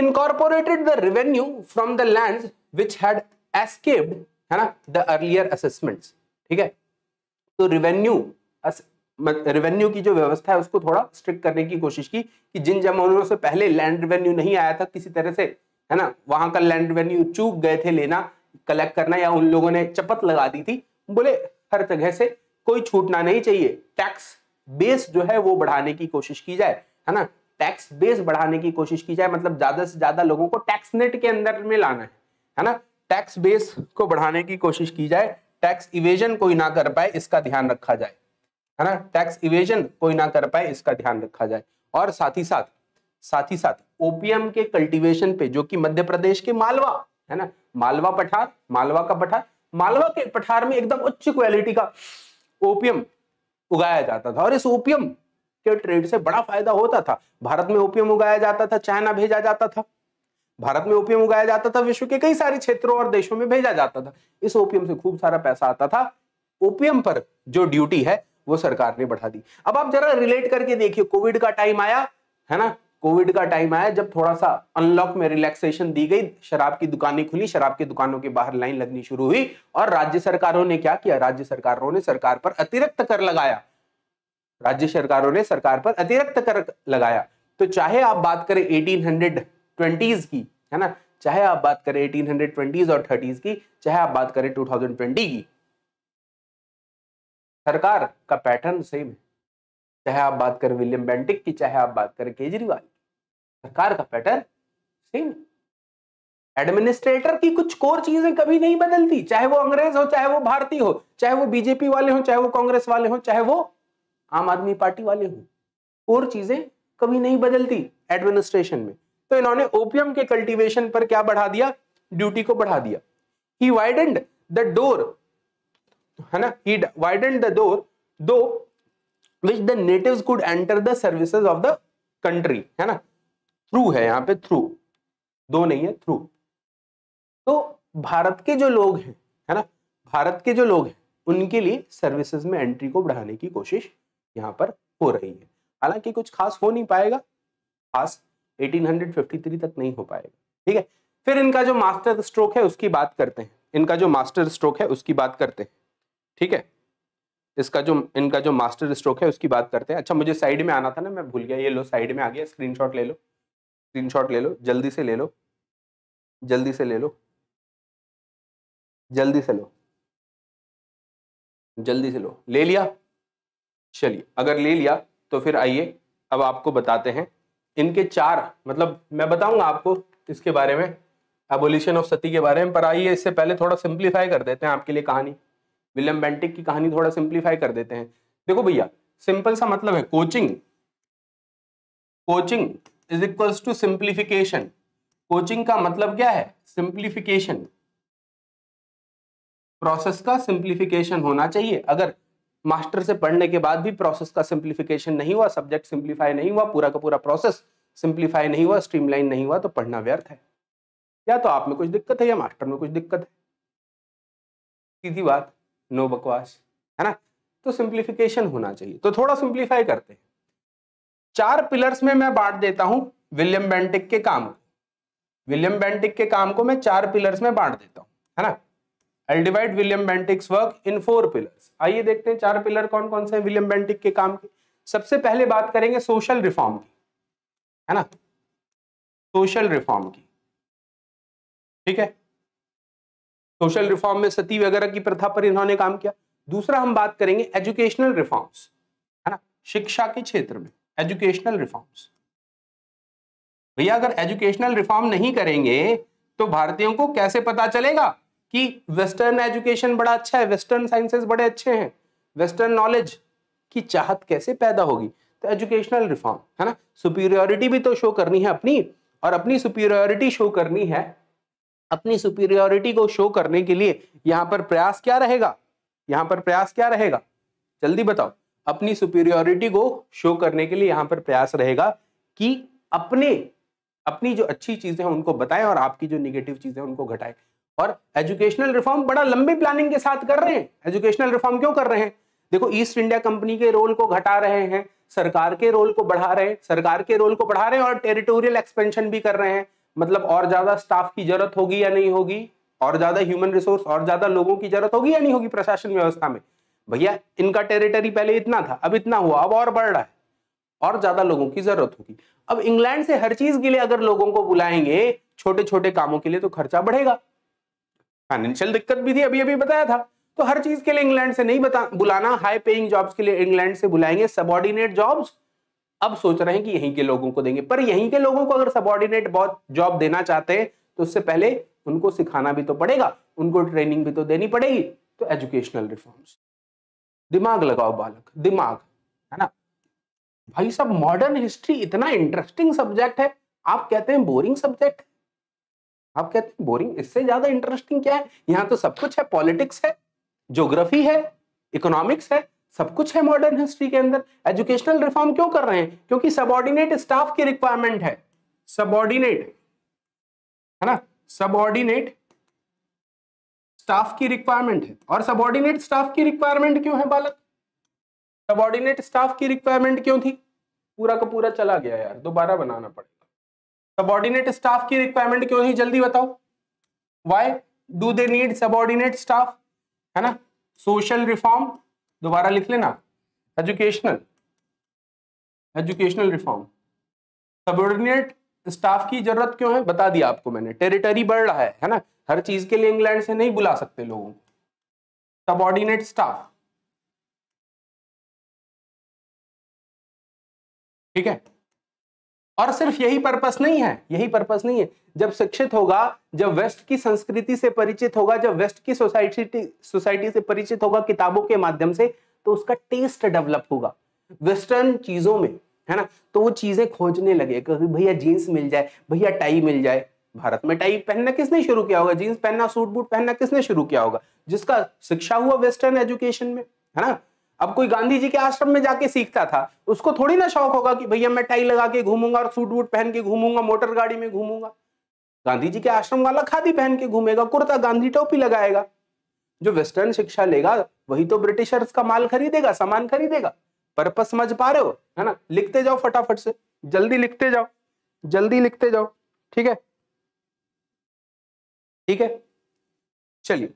B: incorporated the revenue from the lands which had escaped है ना the earlier assessments ठीक है तो as रेवेन्यू की जो व्यवस्था है उसको थोड़ा स्ट्रिक्ट करने की कोशिश की कि जिन जमानों से पहले लैंड रेवेन्यू नहीं आया था किसी तरह से है ना वहां का लैंड रेवेन्यू चूक गए थे लेना कलेक्ट करना या उन लोगों ने चपत लगा दी थी बोले हर जगह से कोई छूटना नहीं चाहिए टैक्स बेस जो है वो बढ़ाने की कोशिश की जाए है ना टैक्स बेस बढ़ाने की कोशिश की जाए मतलब ज्यादा से ज्यादा लोगों को टैक्स नेट के अंदर में लाना है है ना टैक्स बेस को बढ़ाने की कोशिश की जाए टैक्स इवेजन कोई ना कर पाए इसका ध्यान रखा जाए है ना टैक्स इवेजन कोई ना कर पाए इसका ध्यान रखा जाए और साथ ही साथ साथ ही साथ ओपीएम के कल्टीवेशन पे जो कि मध्य प्रदेश के मालवा है ना मालवा पठार मालवा का पठार मालवा के पठार में एकदम उच्च क्वालिटी का ओपीएम उगाया जाता था और इस ओपीएम के ट्रेड से बड़ा फायदा होता था भारत में ओपियम उगाया जाता था चाइना भेजा जाता था भारत में ओपियम उगाया जाता था विश्व के कई सारे क्षेत्रों और देशों में भेजा जाता था इस ओपियम से खूब सारा पैसा आता था ओपियम पर जो ड्यूटी है वो सरकार ने बढ़ा दी अब आप जरा रिलेट करके देखिए कोविड का टाइम आया है ना कोविड का टाइम आया जब थोड़ा सा अनलॉक में रिलैक्सेशन दी गई शराब की दुकानें खुली शराब की दुकानों के बाहर लाइन लगनी शुरू हुई और राज्य सरकारों ने क्या किया राज्य सरकारों ने सरकार पर अतिरिक्त कर लगाया राज्य सरकारों ने सरकार पर अतिरिक्त कर लगाया तो चाहे आप बात करें ट्वेंटीज की है ना चाहे आप बात करें ट्वेंटीज और थर्टीज की चाहे आप बात करें ट्वेंटी की सरकार का पैटर्न सेम है चाहे आप बात करें विलियम बेंटिक की चाहे आप बात करें केजरीवाल की सरकार का पैटर्न सेम एडमिनिस्ट्रेटर की कुछ कोर चीजें कभी नहीं बदलती चाहे वो अंग्रेज हो चाहे वो भारतीय हो चाहे वो बीजेपी वाले हो चाहे वो कांग्रेस वाले हो चाहे वो आम आदमी पार्टी वाले हूँ और चीजें कभी नहीं बदलती एडमिनिस्ट्रेशन में तो इन्होंने ओपियम के कल्टीवेशन पर क्या बढ़ा दिया ड्यूटी को बढ़ा दिया ही वाइडेंड द डोर है ना ही widened the door to which the native could enter the services of the country है ना थ्रू है यहाँ पे थ्रू दो नहीं है थ्रू तो भारत के जो लोग हैं है ना भारत के जो लोग हैं उनके लिए सर्विसेज में एंट्री को बढ़ाने की कोशिश यहाँ पर हो रही है हालांकि कुछ खास हो नहीं पाएगा खास 1853 तक नहीं हो पाएगा ठीक है फिर इनका जो मास्टर स्ट्रोक है उसकी बात करते हैं इनका जो मास्टर स्ट्रोक है उसकी बात करते हैं ठीक है इसका जो इनका जो मास्टर स्ट्रोक है उसकी बात करते हैं अच्छा मुझे साइड में आना था ना मैं भूल गया ये लो साइड में आ गया स्क्रीन ले लो स्क्रीन ले लो जल्दी से ले लो
A: जल्दी से ले लो जल्दी से लो
B: जल्दी से लो ले लिया चलिए अगर ले लिया तो फिर आइए अब आपको बताते हैं इनके चार मतलब मैं बताऊंगा आपको इसके बारे में एबोल्यूशन ऑफ सती के बारे में पर आइए इससे पहले थोड़ा सिंप्लीफाई कर देते हैं आपके लिए कहानी विलियम बेंटिक की कहानी थोड़ा सिंप्लीफाई कर देते हैं देखो भैया सिंपल सा मतलब है coaching coaching is equals to simplification coaching का मतलब क्या है सिंप्लीफिकेशन प्रोसेस का सिंप्लीफिकेशन होना चाहिए अगर मास्टर से पढ़ने के बाद भी प्रोसेस का सिंप्लीफिकेशन नहीं हुआ सब्जेक्ट सिंप्लीफाई नहीं हुआ पूरा का पूरा प्रोसेस सिंप्लीफाई नहीं हुआ स्ट्रीमलाइन नहीं हुआ तो पढ़ना व्यर्थ है या तो आप में कुछ दिक्कत है या मास्टर में कुछ दिक्कत है सीधी बात नो बकवास है ना तो सिंप्लीफिकेशन होना चाहिए तो थोड़ा सिंप्लीफाई करते हैं चार पिलर्स में मैं बांट देता हूं विलियम बेंटिक के काम को विलियम बेंटिक के काम को मैं चार पिलर्स में बांट देता हूं है ना divide William Bentinck's work in four pillars आइए देखते हैं चार पिलर कौन कौन से हैं विलियम बेंटिक के काम के सबसे पहले बात करेंगे सोशल रिफॉर्म की है ना सोशल रिफॉर्म की ठीक है सोशल रिफॉर्म में सती वगैरह की प्रथा पर इन्होंने काम किया दूसरा हम बात करेंगे एजुकेशनल रिफॉर्म्स है ना शिक्षा के क्षेत्र में एजुकेशनल रिफॉर्म्स भैया अगर एजुकेशनल रिफॉर्म नहीं करेंगे तो भारतीयों को कैसे पता चलेगा कि वेस्टर्न एजुकेशन बड़ा अच्छा है वेस्टर्न साइंसेस बड़े अच्छे हैं वेस्टर्न नॉलेज की चाहत कैसे पैदा होगी तो एजुकेशनल रिफॉर्म है ना सुपीरियोरिटी भी तो शो करनी है अपनी और अपनी सुपीरियोरिटी शो करनी है अपनी सुपीरियोरिटी को शो करने के लिए यहाँ पर प्रयास क्या रहेगा यहाँ पर प्रयास क्या रहेगा जल्दी बताओ अपनी सुपीरियोरिटी को शो करने के लिए यहाँ पर प्रयास रहेगा कि अपने अपनी जो अच्छी चीज़ें हैं उनको बताएं और आपकी जो निगेटिव चीज़ें हैं उनको घटाएं और एजुकेशनल रिफॉर्म बड़ा लंबी प्लानिंग के साथ कर रहे हैं एजुकेशनल रिफॉर्म क्यों कर रहे हैं देखो ईस्ट इंडिया कंपनी के रोल को घटा रहे हैं सरकार के रोल को बढ़ा रहे हैं सरकार के रोल को बढ़ा रहे हैं और टेरिटोरियल एक्सपेंशन भी कर रहे हैं मतलब और ज्यादा स्टाफ की जरूरत होगी या नहीं होगी और ज्यादा ह्यूमन रिसोर्स और ज्यादा लोगों की जरूरत होगी या नहीं होगी प्रशासन व्यवस्था में भैया इनका टेरिटरी पहले इतना था अब इतना हुआ अब और बढ़ रहा है और ज्यादा लोगों की जरूरत होगी अब इंग्लैंड से हर चीज के लिए अगर लोगों को बुलाएंगे छोटे छोटे कामों के लिए तो खर्चा बढ़ेगा फाइनेंशियल दिक्कत भी थी अभी अभी बताया था तो हर चीज के लिए इंग्लैंड से नहीं बता बुलाना हाई पेइंग जॉब्स के लिए इंग्लैंड से बुलाएंगे सबॉर्डिनेट जॉब्स अब सोच रहे हैं कि यहीं के लोगों को देंगे पर यहीं के लोगों को अगर सबॉर्डिनेट बहुत जॉब देना चाहते हैं तो उससे पहले उनको सिखाना भी तो पड़ेगा उनको ट्रेनिंग भी तो देनी पड़ेगी तो एजुकेशनल रिफॉर्म्स दिमाग लगाओ बालक दिमाग है ना भाई साहब मॉडर्न हिस्ट्री इतना इंटरेस्टिंग सब्जेक्ट है आप कहते हैं बोरिंग सब्जेक्ट आप कहते हैं बोरिंग इससे ज्यादा इंटरेस्टिंग क्या है यहाँ तो सब कुछ है पॉलिटिक्स है ज्योग्राफी है इकोनॉमिक्स है सब कुछ है मॉडर्न हिस्ट्री के अंदर एजुकेशनल रिफॉर्म क्यों कर रहे हैं क्योंकि सबॉर्डिनेट स्टाफ की रिक्वायरमेंट है सबऑर्डिनेट है ना सबऑर्डिनेट स्टाफ की रिक्वायरमेंट है और सबॉर्डिनेट स्टाफ की रिक्वायरमेंट क्यों है बालक सबऑर्डिनेट स्टाफ की रिक्वायरमेंट क्यों थी पूरा का पूरा चला गया यार दोबारा बनाना पड़ेगा सबॉर्डिनेट स्टाफ की रिक्वायरमेंट क्यों नहीं जल्दी बताओ why do they need subordinate staff है ना सोशल रिफॉर्म दोबारा लिख लेना educational educational reform subordinate staff की जरूरत क्यों है बता दिया आपको मैंने टेरिटरी बढ़ रहा है है ना हर चीज के लिए इंग्लैंड से नहीं बुला सकते लोगों को
A: सबॉर्डिनेट स्टाफ
B: ठीक है और सिर्फ यही पर्पस नहीं है यही पर्पस नहीं है जब शिक्षित होगा जब वेस्ट की संस्कृति से परिचित होगा जब वेस्ट की सोसाइटी सोसाइटी से परिचित होगा किताबों के माध्यम से तो उसका टेस्ट डेवलप होगा वेस्टर्न चीजों में है ना तो वो चीजें खोजने लगे भैया जीन्स मिल जाए भैया टाई मिल जाए भारत में टाई पहनना किसने शुरू किया होगा जीन्स पहनना सूट बूट पहनना किसने शुरू किया होगा जिसका शिक्षा हुआ वेस्टर्न एजुकेशन में है ना अब कोई गांधी जी के आश्रम में जाके सीखता था उसको थोड़ी ना शौक होगा कि भैया मैं टाई लगा के घूमूंगा और सूट वूट पहन के घूमूंगा मोटर गाड़ी में घूमूंगा गांधी जी के आश्रम वाला खादी पहन के घूमेगा कुर्ता गांधी टोपी लगाएगा जो वेस्टर्न शिक्षा लेगा वही तो ब्रिटिशर्स का माल खरीदेगा सामान खरीदेगा पर्पस समझ पा रहे हो है ना लिखते जाओ फटाफट से जल्दी लिखते जाओ जल्दी लिखते जाओ ठीक है ठीक है चलिए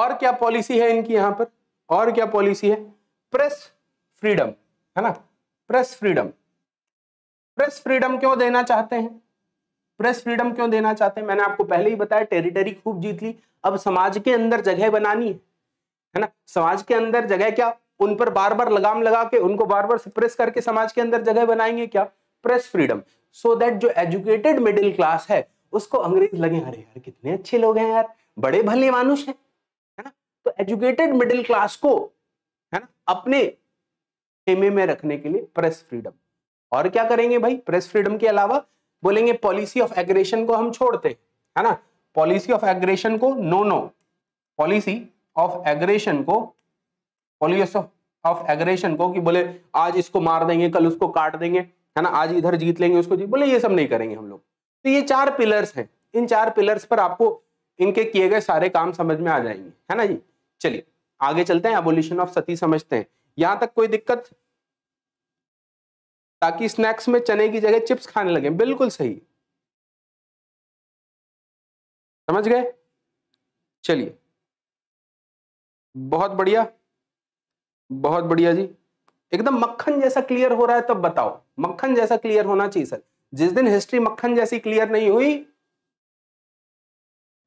B: और क्या पॉलिसी है इनकी यहां पर और क्या पॉलिसी है प्रेस फ्रीडम है ना प्रेस फ्रीडम प्रेस फ्रीडम क्यों देना चाहते हैं प्रेस फ्रीडम क्यों देना चाहते हैं मैंने आपको पहले ही बताया टेरिटरी खूब जीत ली अब समाज के अंदर जगह बनानी है है ना समाज के अंदर जगह क्या उन पर बार बार लगाम लगा के उनको बार बार सप्रेस करके समाज के अंदर जगह बनाएंगे क्या प्रेस फ्रीडम सो दैट जो एजुकेटेड मिडिल क्लास है उसको अंग्रेज लगे अरे यार कितने अच्छे लोग हैं यार बड़े भले मानुष हैं तो एजुकेटेड मिडिल क्लास को है ना अपने खेमे में रखने के लिए प्रेस फ्रीडम और क्या करेंगे भाई प्रेस फ्रीडम के अलावा बोलेंगे पॉलिसी ऑफ एग्रेशन को हम छोड़ते है ना पॉलिसी ऑफ एग्रेशन को no no policy of aggression को पॉलिसी ऑफ एग्रेशन को कि बोले आज इसको मार देंगे कल उसको काट देंगे है ना आज इधर जीत लेंगे उसको जीत बोले ये सब नहीं करेंगे हम लोग तो ये चार पिलर्स हैं इन चार पिलर्स पर आपको इनके किए गए सारे काम समझ में आ जाएंगे है ना जी चलिए आगे चलते हैं एबोल्यूशन ऑफ सती समझते हैं यहां तक कोई दिक्कत ताकि स्नैक्स में चने की जगह चिप्स खाने लगे बिल्कुल सही
A: समझ गए चलिए
B: बहुत बढ़िया बहुत बढ़िया जी एकदम मक्खन जैसा क्लियर हो रहा है तब बताओ मक्खन जैसा क्लियर होना चाहिए सर जिस दिन हिस्ट्री मक्खन जैसी क्लियर नहीं हुई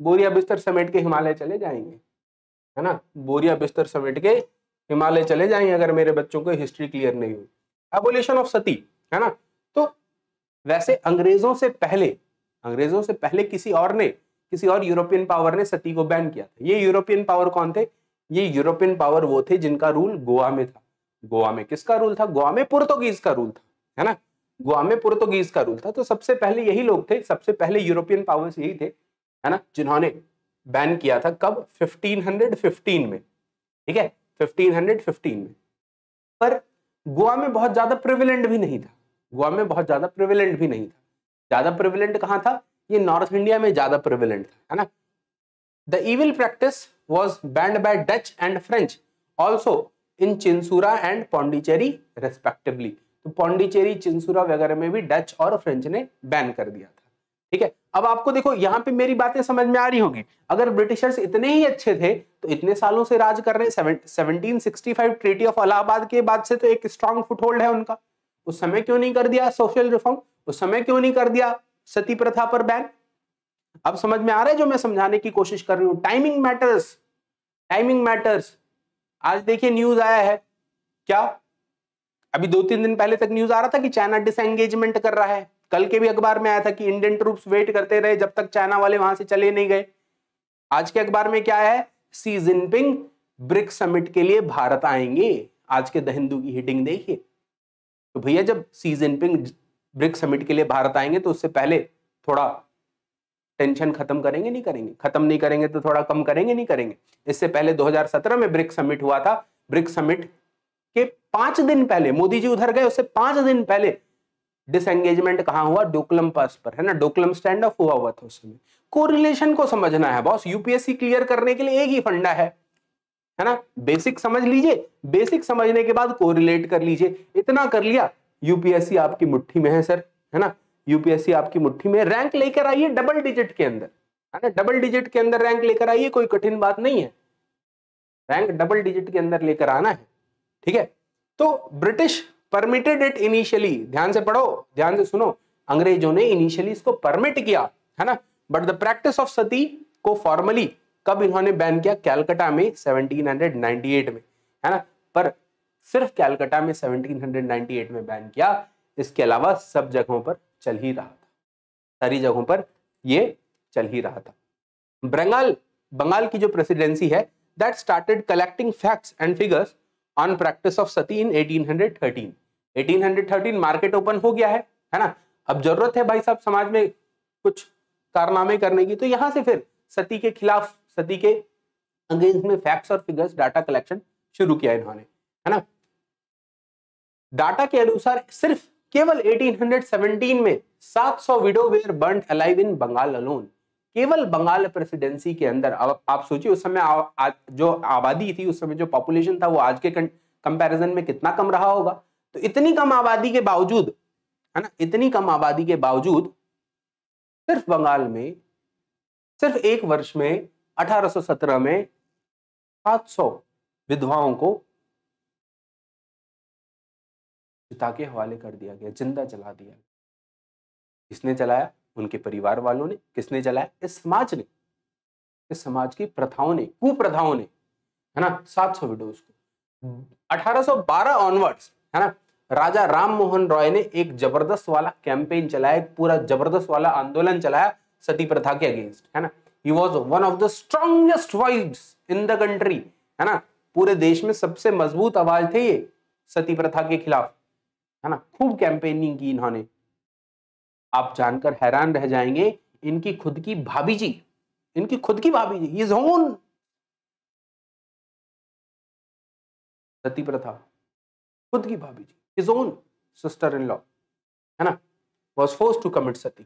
B: बोरिया बिस्तर समेट के हिमालय चले जाएंगे है ना बोरिया बिस्तर समेट के हिमालय चले जाए अगर मेरे बच्चों को हिस्ट्री क्लियर नहीं हुई एबोल्यूशन ऑफ सती है ना तो वैसे अंग्रेजों से पहले अंग्रेजों से पहले किसी और ने किसी और यूरोपियन पावर ने सती को बैन किया था ये यूरोपियन पावर कौन थे ये यूरोपियन पावर वो थे जिनका रूल गोवा में था गोवा में किसका रूल था गोवा में पुर्तगीज का रूल था है ना गोवा में पुर्तगीज का रूल था तो सबसे पहले यही लोग थे सबसे पहले यूरोपियन पावर्स यही थे है ना जिन्होंने बैन किया था कब 1515 में ठीक है 1515 में पर गोवा में बहुत ज्यादा प्रिविलेंट भी नहीं था गोवा में बहुत ज्यादा प्रिविलेंट भी नहीं था ज्यादा प्रिविलेंट कहाँ था ये नॉर्थ इंडिया में ज्यादा प्रिविलेंट था है ना the evil practice was banned by Dutch and French also in Chinsurah and Pondicherry respectively तो पौंडीचेरी चिंसूरा वगैरह में भी डच और फ्रेंच ने बैन कर दिया था ठीक है अब आपको देखो यहाँ पे मेरी बातें समझ में आ रही होगी अगर ब्रिटिशर्स इतने ही अच्छे थे तो इतने सालों से राज कर रहे हैं ट्रीटी ऑफ अलाहाबाद के बाद से तो एक स्ट्रांग फुटहोल्ड है उनका उस समय क्यों नहीं कर दिया सोशल रिफॉर्म उस समय क्यों नहीं कर दिया सती प्रथा पर बैन अब समझ में आ रहा है जो मैं समझाने की कोशिश कर रही हूँ टाइमिंग मैटर्स टाइमिंग मैटर्स आज देखिए न्यूज आया है क्या अभी दो तीन दिन पहले तक न्यूज आ रहा था कि चाइना डिसंगेजमेंट कर रहा है कल के भी अखबार में आया था कि इंडियन ट्रूप्स वेट करते रहे जब तक चाइना वाले वहां से चले नहीं गए आज के अखबार में क्या है सी जिनपिंग ब्रिक्स समिट के लिए भारत आएंगे आज के द हिंदू की हिटिंग देखिए तो भैया जब सी जिनपिंग ब्रिक्स समिट के लिए भारत आएंगे तो उससे पहले थोड़ा टेंशन खत्म करेंगे नहीं करेंगे खत्म नहीं करेंगे तो थोड़ा कम करेंगे नहीं करेंगे इससे पहले 2017 में ब्रिक्स समिट हुआ था ब्रिक्स समिट के पांच दिन पहले मोदी जी उधर गए उससे पांच दिन पहले डिसंगेजमेंट कहाँ हुआ डोकलम पास पर है ना डोकलम स्टैंड ऑफ हुआ हुआ था उस समय कोरिलेशन को समझना है बॉस यूपीएससी क्लियर करने के लिए एक ही फंडा है है ना बेसिक समझ लीजिए बेसिक समझने के बाद कोरिलेट कर लीजिए इतना कर लिया यूपीएससी आपकी मुट्ठी में है सर है ना यूपीएससी आपकी मुट्ठी में रैंक लेकर आइए डबल डिजिट के अंदर है ना डबल डिजिट के अंदर रैंक लेकर आइए कोई कठिन बात नहीं है रैंक डबल डिजिट के अंदर लेकर आना है ठीक है तो ब्रिटिश परमिटेड इट इनिशियली ध्यान से पढ़ो ध्यान से सुनो अंग्रेजों ने इनिशियली इसको परमिट किया है ना but the practice of sati को फॉर्मली कब इन्होंने बैन किया कैलकटा में 1798 में है ना पर सिर्फ कैलकटा में 1798 में बैन किया इसके अलावा सब जगहों पर चल ही रहा था सारी जगहों पर ये चल ही रहा था बंगाल बंगाल की जो प्रेसिडेंसी है that started collecting facts and figures on practice of sati in 1813 1813 market open हो गया है है ना अब जरूरत है भाई साहब समाज में कुछ कारनामे करने की तो यहां से फिर सती के खिलाफ सती के अगेंस्ट में फैक्ट्स और फिगर्स डाटा कलेक्शन शुरू किया इन्होंने है ना डाटा के अनुसार सिर्फ केवल 1817 में 700 सौ widow were burn alive in Bengal alone केवल बंगाल प्रेसिडेंसी के अंदर अब आप सोचिए उस समय आ, आ, जो आबादी थी उस समय जो पॉपुलेशन था वो आज के कंपैरिजन में कितना कम रहा होगा तो इतनी कम आबादी के बावजूद है ना इतनी कम आबादी के बावजूद सिर्फ बंगाल में सिर्फ एक वर्ष में 1817 में 700
A: विधवाओं को पिता के हवाले
B: कर दिया गया जिंदा चला दिया किसने चलाया उनके परिवार वालों ने किसने जलाया इस समाज ने इस समाज की प्रथाओं ने कुप्रथाओं ने है ना सात सौ विडोज को 1812 ऑनवर्ड्स है ना राजा राम मोहन रॉय ने एक जबरदस्त वाला कैंपेन चलाया पूरा जबरदस्त वाला आंदोलन चलाया सती प्रथा के अगेंस्ट है ना he was one of the strongest vibes in the country है ना पूरे देश में सबसे मजबूत आवाज थे ये सती प्रथा के खिलाफ है ना खूब कैंपेनिंग की इन्होंने आप जानकर हैरान रह जाएंगे इनकी खुद की भाभी जी इनकी खुद की भाभी जी इज ओन
A: सती प्रथा खुद की भाभी जी his own
B: sister in law है ना was force to commit sati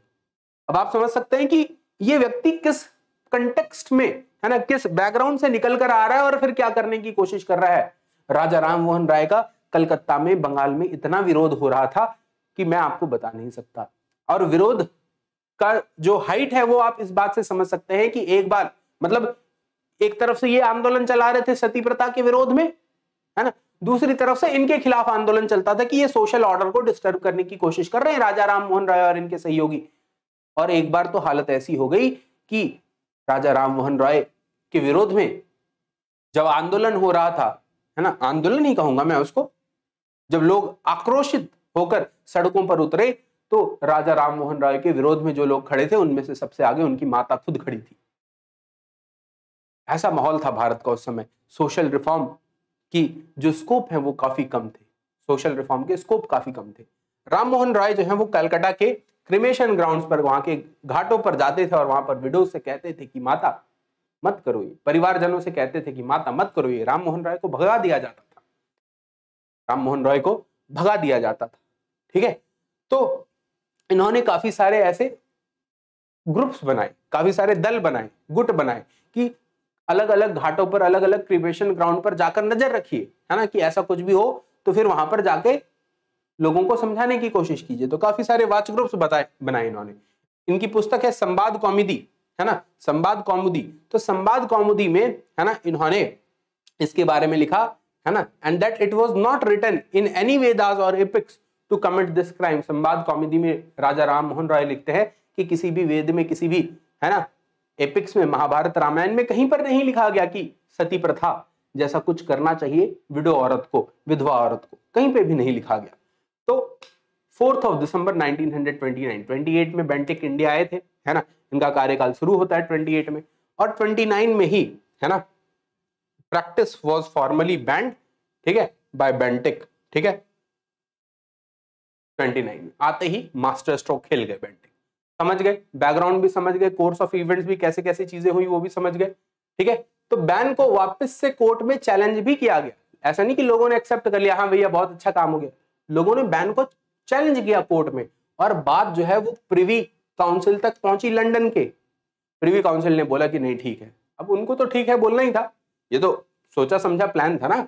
B: अब आप समझ सकते हैं कि ये व्यक्ति किस कंटेक्स्ट में है ना किस बैकग्राउंड से निकल कर आ रहा है और फिर क्या करने की कोशिश कर रहा है राजा राम मोहन राय का कलकत्ता में बंगाल में इतना विरोध हो रहा था कि मैं आपको बता नहीं सकता और विरोध का जो हाइट है वो आप इस बात से समझ सकते हैं कि एक बार मतलब एक तरफ से ये आंदोलन चला रहे थे सती प्रथा के विरोध में है ना दूसरी तरफ से इनके खिलाफ आंदोलन चलता था कि ये सोशल ऑर्डर को डिस्टर्ब करने की कोशिश कर रहे हैं राजा राम मोहन राय और इनके सहयोगी और एक बार तो हालत ऐसी हो गई कि राजा राम मोहन राय के विरोध में जब आंदोलन हो रहा था है ना आंदोलन ही कहूंगा मैं उसको जब लोग आक्रोशित होकर सड़कों पर उतरे तो राजा राम मोहन राय के विरोध में जो लोग खड़े थे उनमें से सबसे आगे उनकी माता खुद खड़ी थी ऐसा माहौल था भारत का उस समय सोशल रिफॉर्म की जो स्कोप है वो काफी कम थे सोशल रिफॉर्म के स्कोप काफी कम थे राम मोहन राय जो है वो कलकत्ता के क्रिमेशन ग्राउंड्स पर वहां के घाटों पर जाते थे और वहां पर विडो से कहते थे कि माता मत करो ये परिवारजनों से कहते थे कि माता मत करो ये राम मोहन राय को भगा दिया जाता था राम मोहन राय को भगा दिया जाता था ठीक है तो इन्होंने काफी सारे ऐसे ग्रुप्स बनाए काफी सारे दल बनाए गुट बनाए कि अलग अलग घाटों पर अलग अलग क्रिमेशन ग्राउंड पर जाकर नजर रखिए है ना कि ऐसा कुछ भी हो तो फिर वहां पर जाके लोगों को समझाने की कोशिश कीजिए तो काफी सारे वाच ग्रुप्स बताए बनाए इन्होंने इनकी पुस्तक है संवाद कौमुदी है ना संवाद कौमुदी तो संवाद कौमुदी में है ना इन्होंने इसके बारे में लिखा है ना and that it was not written in any Vedas और epics to commit this crime Sambad Kaumudi में राजा राम मोहन रॉय लिखते हैं कि किसी भी वेद में किसी भी है ना एपिक्स में महाभारत रामायण में कहीं पर नहीं लिखा गया कि सती प्रथा जैसा कुछ करना चाहिए विडो औरत को विधवा औरत को कहीं पे भी नहीं लिखा गया तो फोर्थ ऑफ दिसंबर 1929 28 में बेंटिक इंडिया आए थे है ना इनका कार्यकाल शुरू होता है 28 में और 29 में ही है ना प्रैक्टिस वॉज फॉर्मली बैंड ठीक है बाय बेंटिक ठीक है 29 में आते ही मास्टर स्ट्रोक खेल गए बेंटिंग समझ गए बैकग्राउंड भी समझ गए कोर्स ऑफ इवेंट्स भी कैसे कैसे चीजें हुई वो भी समझ गए ठीक है तो बैन को वापस से कोर्ट में चैलेंज भी किया गया ऐसा नहीं कि लोगों ने एक्सेप्ट कर लिया हाँ भैया बहुत अच्छा काम हो गया लोगों ने बैन को चैलेंज किया कोर्ट में और बात जो है वो प्रिवी काउंसिल तक पहुंची लंडन के प्रिवी काउंसिल ने बोला कि नहीं ठीक है अब उनको तो ठीक है बोलना ही था ये तो सोचा समझा प्लान था ना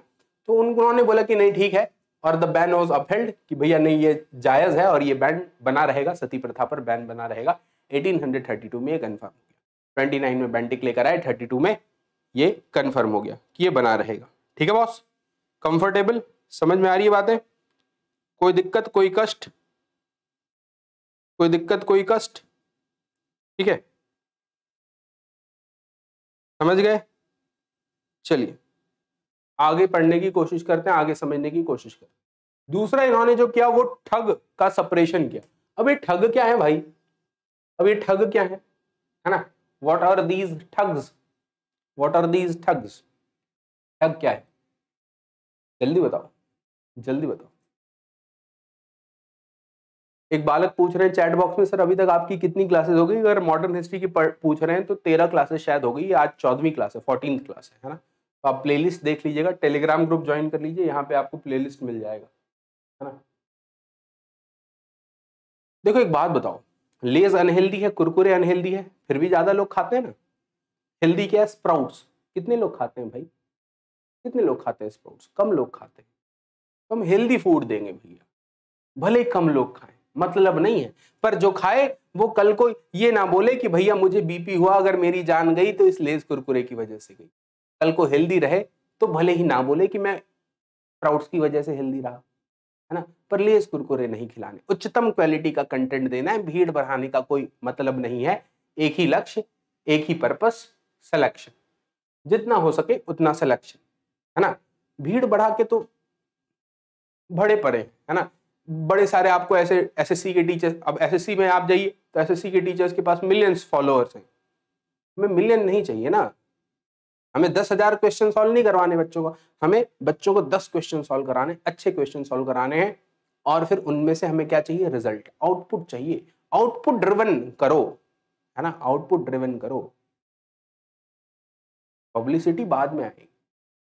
B: तो उन्होंने बोला कि नहीं ठीक है और द बैन वॉज अपहेल्ड कि भैया नहीं ये जायज़ है और ये बैन बना रहेगा सती प्रथा पर बैन बना रहेगा 1832 में ये कन्फर्म हो गया 29 में बैंटिक लेकर आए 32 में ये कन्फर्म हो गया कि ये बना रहेगा ठीक है बॉस कंफर्टेबल समझ में आ रही है बातें कोई दिक्कत कोई कष्ट कोई दिक्कत कोई कष्ट ठीक है समझ गए चलिए आगे पढ़ने की कोशिश करते हैं आगे समझने की कोशिश करते हैं दूसरा इन्होंने जो किया वो ठग का सपरेशन किया अब ये ठग क्या है भाई अब ये ठग क्या है है ना what are these thugs what are these thugs ठग
A: क्या है जल्दी बताओ जल्दी बताओ
B: एक बालक पूछ रहे हैं चैट बॉक्स में सर अभी तक आपकी कितनी क्लासेस हो गई अगर मॉडर्न हिस्ट्री की पूछ रहे हैं तो तेरह क्लासेस शायद हो गई आज चौदहवीं क्लास है फोर्टीन क्लास है है ना तो आप प्लेलिस्ट देख लीजिएगा टेलीग्राम ग्रुप ज्वाइन कर लीजिए यहाँ पे आपको प्लेलिस्ट मिल जाएगा है ना देखो एक बात बताओ लेज अनहेल्दी है कुरकुरे अनहेल्दी है फिर भी ज्यादा लोग खाते हैं ना हेल्दी क्या है स्प्राउट्स कितने लोग खाते हैं भाई कितने लोग खाते हैं स्प्राउट्स कम लोग खाते हैं तो हम हेल्दी फूड देंगे भैया भले कम लोग खाएं मतलब नहीं है पर जो खाए वो कल को ये ना बोले कि भैया मुझे बीपी हुआ अगर मेरी जान गई तो इस लेज कुरकुरे की वजह से गई कल को हेल्दी रहे तो भले ही ना बोले कि मैं प्राउड्स की वजह से हेल्दी रहा है ना पर लेस कुरकुरे नहीं खिलाने उच्चतम क्वालिटी का कंटेंट देना है भीड़ बढ़ाने का कोई मतलब नहीं है एक ही लक्ष्य एक ही पर्पस सिलेक्शन जितना हो सके उतना सिलेक्शन है ना भीड़ बढ़ा के तो बड़े पड़े है ना बड़े सारे आपको ऐसे एसएससी के टीचर्स अब एसएससी में आप जाइए तो एसएससी के टीचर्स के पास मिलियंस फॉलोअर्स हैं हमें मिलियन नहीं चाहिए ना हमें दस हजार क्वेश्चन सोल्व नहीं करवाने बच्चों को हमें बच्चों को दस क्वेश्चन सोल्व कराने अच्छे क्वेश्चन सोल्व कराने हैं और फिर उनमें से हमें क्या चाहिए रिजल्ट आउटपुट चाहिए आउटपुट ड्रिवन करो है ना आउटपुट ड्रिवन करो पब्लिसिटी बाद में आएगी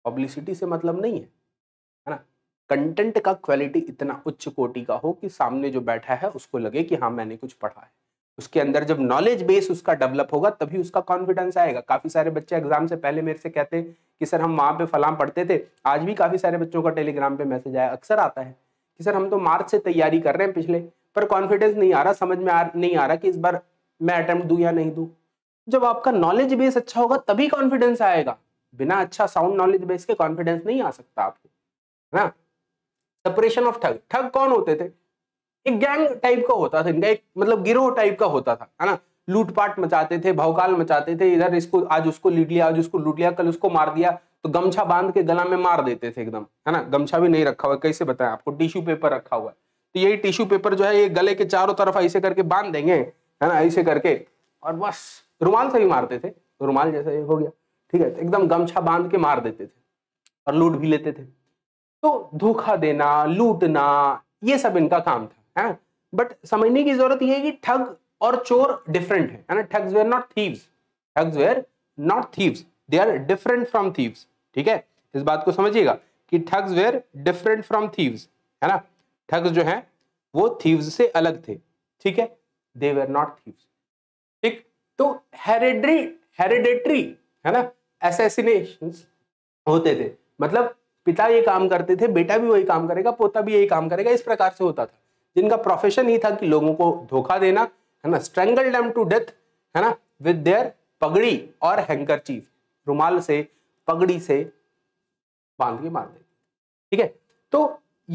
B: पब्लिसिटी से मतलब नहीं है है ना कंटेंट का क्वालिटी इतना उच्च कोटि का हो कि सामने जो बैठा है उसको लगे कि हाँ मैंने कुछ पढ़ा है उसके अंदर जब नॉलेज बेस उसका डेवलप होगा तभी उसका कॉन्फिडेंस आएगा काफी सारे बच्चे एग्जाम से पहले मेरे से कहते हैं कि सर हम वहां पे फलाम पढ़ते थे आज भी काफी सारे बच्चों का टेलीग्राम पे मैसेज आया अक्सर आता है कि सर हम तो मार्च से तैयारी कर रहे हैं पिछले पर कॉन्फिडेंस नहीं आ रहा समझ में आ नहीं आ रहा कि इस बार मैं अटेम्प्ट दू या नहीं दू जब आपका नॉलेज बेस अच्छा होगा तभी कॉन्फिडेंस आएगा बिना अच्छा साउंड नॉलेज बेस के कॉन्फिडेंस नहीं आ सकता आपको है ना सेपरेशन ऑफ ठग ठग कौन होते थे एक गैंग टाइप का होता था इनका एक मतलब गिरोह टाइप का होता था है ना लूटपाट मचाते थे भौकाल मचाते थे इधर इसको आज उसको लूट लिया आज उसको लूट लिया कल उसको मार दिया तो गमछा बांध के गला में मार देते थे एकदम है ना गमछा भी नहीं रखा हुआ कैसे बताएं आपको टिश्यू पेपर रखा हुआ है तो यही टिश्यू पेपर जो है ये गले के चारों तरफ ऐसे करके बांध देंगे है ना ऐसे करके और बस रुमाल से भी मारते थे रुमाल जैसा ये हो गया ठीक है एकदम गमछा बांध के मार देते थे और लूट भी लेते थे तो धोखा देना लूटना ये सब इनका काम था है बट समझने की जरूरत यह है कि ठग और चोर डिफरेंट है ना thugs were not thieves thugs were not thieves they are different from thieves ठीक है इस बात को समझिएगा कि thugs were different from thieves है ना ठग्स जो है वो थीव्स से अलग थे ठीक है दे वेयर नॉट थीव्स ठीक तो हेरिडरी हेरिडेटरी है ना एसेसिनेशन होते थे मतलब पिता ये काम करते थे बेटा भी वही काम करेगा पोता भी यही काम करेगा इस प्रकार से होता था जिनका प्रोफेशन ही था कि लोगों को धोखा देना है ना स्ट्रेंगल डेम टू डेथ है ना विद देयर पगड़ी और चीफ रुमाल से पगड़ी से बांध के मार देते ठीक है तो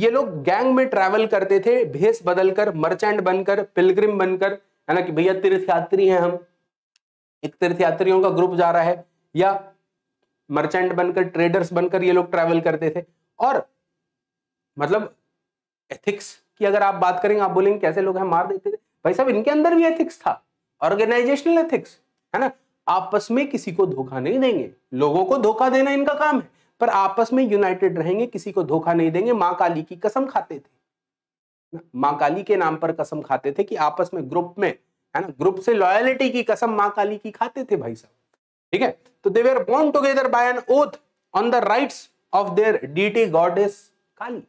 B: ये लोग गैंग में ट्रैवल करते थे भेस बदलकर मर्चेंट बनकर पिलग्रिम बनकर है ना कि भैया तीर्थयात्री हैं हम एक तीर्थयात्रियों का ग्रुप जा रहा है या मर्चेंट बनकर ट्रेडर्स बनकर ये लोग ट्रैवल करते थे और मतलब एथिक्स की अगर आप बात करेंगे आप बोलेंगे कैसे लोग हैं मार देते थे भाई साहब इनके अंदर भी एथिक्स था ऑर्गेनाइजेशनल एथिक्स है ना आपस में किसी को धोखा नहीं देंगे लोगों को धोखा देना इनका काम है पर आपस में यूनाइटेड रहेंगे किसी को धोखा नहीं देंगे माँ काली की कसम खाते थे माँ काली के नाम पर कसम खाते थे कि आपस में ग्रुप में है ना ग्रुप से लॉयलिटी की कसम माँ काली की खाते थे भाई साहब ठीक है तो they were bond together by an oath on the rites of their deity goddess Kali